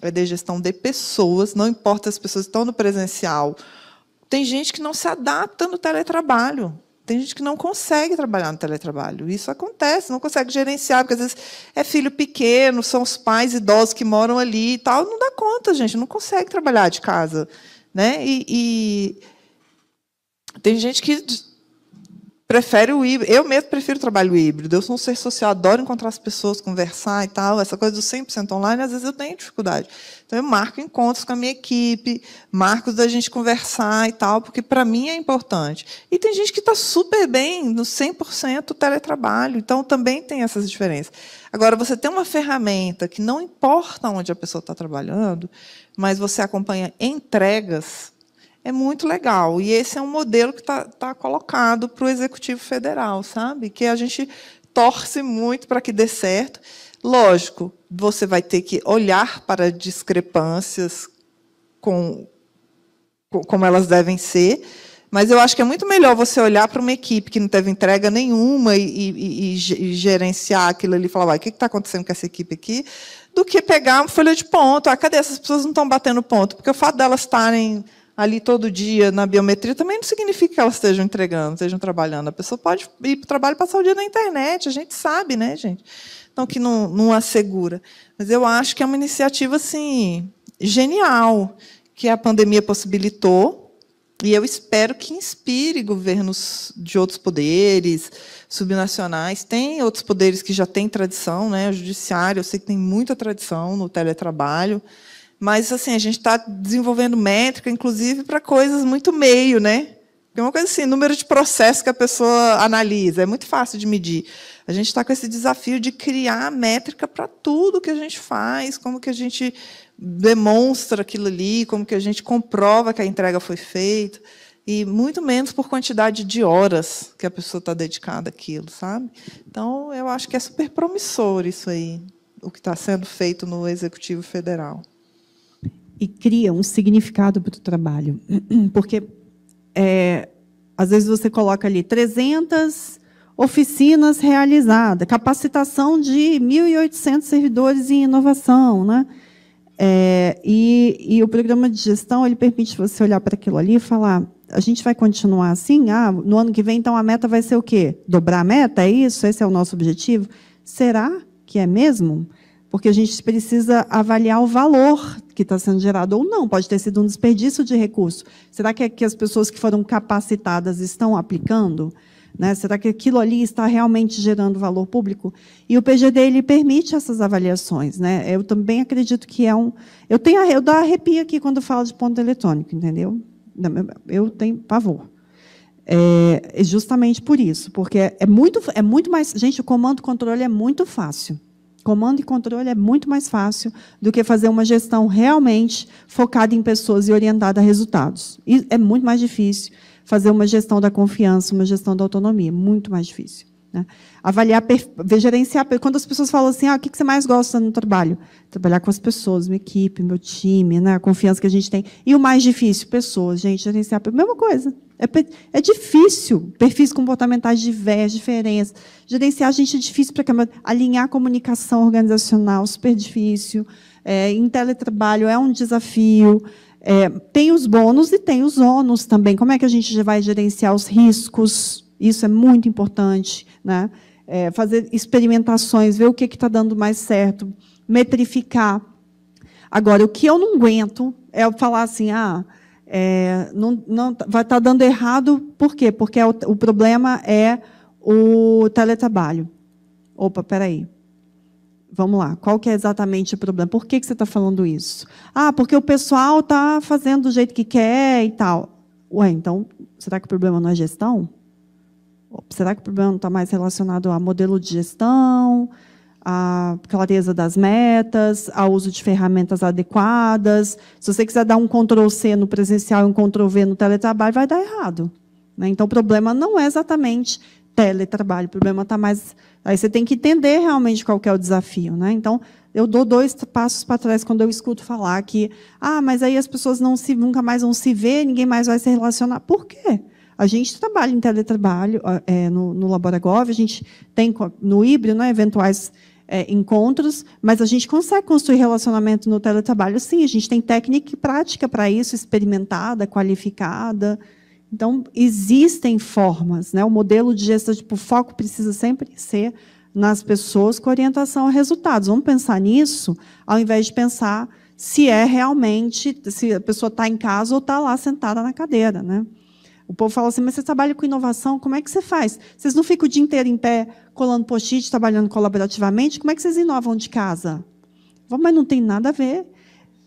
é de gestão de pessoas, não importa se as pessoas estão no presencial. Tem gente que não se adapta no teletrabalho. Tem gente que não consegue trabalhar no teletrabalho. Isso acontece, não consegue gerenciar, porque às vezes é filho pequeno, são os pais idosos que moram ali e tal. Não dá conta, gente, não consegue trabalhar de casa. Né? E, e tem gente que prefere o híbrido. Eu mesmo prefiro o trabalho híbrido. Eu sou um ser social, adoro encontrar as pessoas, conversar e tal. Essa coisa do 100% online, às vezes eu tenho dificuldade. Então, eu marco encontros com a minha equipe, marco da gente conversar e tal, porque para mim é importante. E tem gente que está super bem no 100% teletrabalho. Então, também tem essas diferenças. Agora, você tem uma ferramenta que não importa onde a pessoa está trabalhando, mas você acompanha entregas é muito legal. E esse é um modelo que está tá colocado para o Executivo Federal, sabe? Que a gente torce muito para que dê certo. Lógico, você vai ter que olhar para discrepâncias com, com como elas devem ser, mas eu acho que é muito melhor você olhar para uma equipe que não teve entrega nenhuma e, e, e, e gerenciar aquilo ali e falar, o que está acontecendo com essa equipe aqui? Do que pegar uma folha de ponto. Ah, cadê essas pessoas não estão batendo ponto? Porque o fato delas estarem ali todo dia na biometria também não significa que elas estejam entregando, estejam trabalhando. A pessoa pode ir para o trabalho e passar o dia na internet, a gente sabe, né, gente? Então, que não, não assegura. Mas eu acho que é uma iniciativa assim, genial, que a pandemia possibilitou, e eu espero que inspire governos de outros poderes, subnacionais. Tem outros poderes que já têm tradição, né? O judiciário, eu sei que tem muita tradição no teletrabalho. Mas assim, a gente está desenvolvendo métrica, inclusive, para coisas muito meio, né? Porque uma coisa assim, número de processos que a pessoa analisa, é muito fácil de medir. A gente está com esse desafio de criar métrica para tudo que a gente faz, como que a gente demonstra aquilo ali, como que a gente comprova que a entrega foi feita, e muito menos por quantidade de horas que a pessoa está dedicada àquilo, sabe? Então, eu acho que é super promissor isso aí, o que está sendo feito no Executivo Federal e cria um significado para o trabalho. [CLEARS THROAT] Porque, é, às vezes, você coloca ali 300 oficinas realizadas, capacitação de 1.800 servidores em inovação. Né? É, e, e, o programa de gestão ele permite você olhar para aquilo ali e falar: a gente vai continuar assim? Ah, no ano que vem, então, a meta vai ser o quê? Dobrar a meta? É isso? Esse é o nosso objetivo? Será que é mesmo? porque a gente precisa avaliar o valor que está sendo gerado ou não. Pode ter sido um desperdício de recurso. Será que, é que as pessoas que foram capacitadas estão aplicando? Né? Será que aquilo ali está realmente gerando valor público? E o PGD ele permite essas avaliações, né? Eu também acredito que é um. Eu tenho eu dou arrepio aqui quando falo de ponto eletrônico, entendeu? Eu tenho pavor. É, é, justamente por isso, porque é, é muito é muito mais gente o comando controle é muito fácil. Comando e controle é muito mais fácil do que fazer uma gestão realmente focada em pessoas e orientada a resultados. E é muito mais difícil fazer uma gestão da confiança, uma gestão da autonomia, muito mais difícil. Né? Avaliar, gerenciar. Quando as pessoas falam assim, ah, o que você mais gosta no trabalho? Trabalhar com as pessoas, minha equipe, meu time, né? a confiança que a gente tem. E o mais difícil, pessoas, gente, gerenciar. Mesma coisa. É, é difícil. Perfis comportamentais diversos, diferenças. Gerenciar a gente é difícil para alinhar a comunicação organizacional, super difícil. É, em teletrabalho é um desafio. É, tem os bônus e tem os ônus também. Como é que a gente vai gerenciar os riscos? Isso é muito importante. Né? É, fazer experimentações, ver o que é está dando mais certo, metrificar. Agora, o que eu não aguento é falar assim, ah, é, não, não, vai estar tá dando errado, por quê? Porque é o, o problema é o teletrabalho. Opa, peraí. Vamos lá, qual que é exatamente o problema? Por que, que você está falando isso? Ah, porque o pessoal está fazendo do jeito que quer e tal. Ué, então, será que o problema não é gestão? Será que o problema não está mais relacionado a modelo de gestão? a clareza das metas, a uso de ferramentas adequadas. Se você quiser dar um Ctrl C no presencial e um Ctrl V no teletrabalho, vai dar errado. Né? Então, o problema não é exatamente teletrabalho, o problema está mais. Aí você tem que entender realmente qual é o desafio. Né? Então, eu dou dois passos para trás quando eu escuto falar que, ah, mas aí as pessoas não se, nunca mais vão se ver, ninguém mais vai se relacionar. Por quê? A gente trabalha em teletrabalho é, no, no Laboragov, a gente tem no híbrido né, eventuais é, encontros, mas a gente consegue construir relacionamento no teletrabalho, sim. A gente tem técnica e prática para isso, experimentada, qualificada. Então, existem formas. Né? O modelo de gestão, tipo, o foco precisa sempre ser nas pessoas com orientação a resultados. Vamos pensar nisso, ao invés de pensar se é realmente, se a pessoa está em casa ou está lá sentada na cadeira. Né? O povo fala assim, mas você trabalha com inovação, como é que você faz? Vocês não ficam o dia inteiro em pé, colando post-it, trabalhando colaborativamente? Como é que vocês inovam de casa? Mas não tem nada a ver.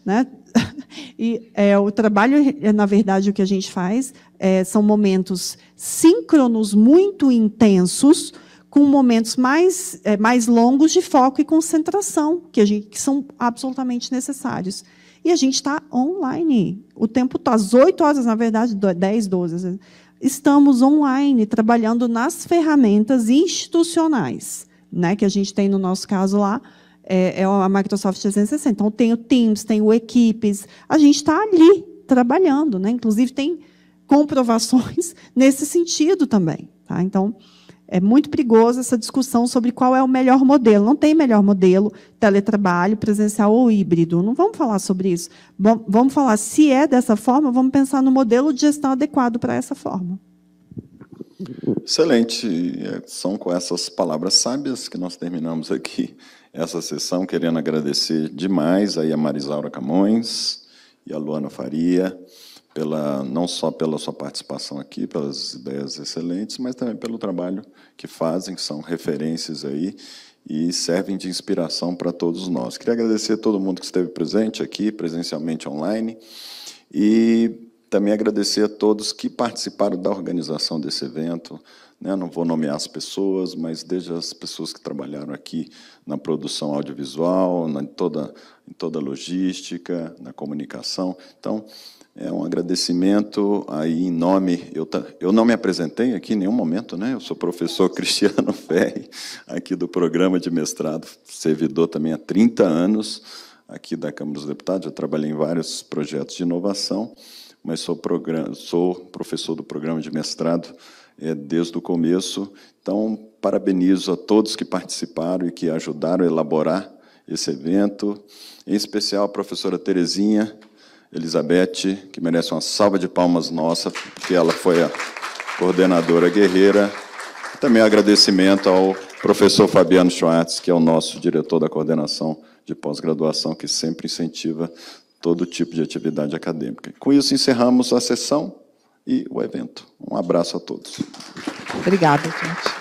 Né? [LAUGHS] E é, o trabalho, é, na verdade, o que a gente faz é, são momentos síncronos muito intensos, com momentos mais, é, mais longos de foco e concentração, que, a gente, que são absolutamente necessários. E a gente está online o tempo está às 8 horas, na verdade, 10, 12. Estamos online, trabalhando nas ferramentas institucionais, né, que a gente tem, no nosso caso lá, é, é a Microsoft 360. Então, tem o Teams, tem o Equipes, a gente está ali trabalhando. Né? Inclusive, tem comprovações [LAUGHS] nesse sentido também. Tá? Então, é muito perigoso essa discussão sobre qual é o melhor modelo. Não tem melhor modelo, teletrabalho, presencial ou híbrido. Não vamos falar sobre isso. Vamos falar se é dessa forma, vamos pensar no modelo de gestão adequado para essa forma. Excelente. É, são com essas palavras sábias que nós terminamos aqui essa sessão, querendo agradecer demais aí a Marisaura Camões e a Luana Faria pela, não só pela sua participação aqui, pelas ideias excelentes, mas também pelo trabalho que fazem, que são referências aí e servem de inspiração para todos nós. Queria agradecer a todo mundo que esteve presente aqui, presencialmente online, e também agradecer a todos que participaram da organização desse evento. Né? Não vou nomear as pessoas, mas desde as pessoas que trabalharam aqui na produção audiovisual, em, toda, em toda a logística, na comunicação. Então, é um agradecimento aí em nome. Eu, eu não me apresentei aqui em nenhum momento, né? Eu sou professor [LAUGHS] Cristiano Ferri, aqui do programa de mestrado, servidor também há 30 anos aqui da Câmara dos Deputados. Eu trabalhei em vários projetos de inovação, mas sou, sou professor do programa de mestrado é, desde o começo. Então, parabenizo a todos que participaram e que ajudaram a elaborar esse evento, em especial a professora Terezinha, Elizabeth, que merece uma salva de palmas nossa, porque ela foi a coordenadora guerreira. E também agradecimento ao professor Fabiano Schwartz, que é o nosso diretor da coordenação de pós-graduação, que sempre incentiva todo tipo de atividade acadêmica. Com isso, encerramos a sessão e o evento. Um abraço a todos. Obrigada, gente.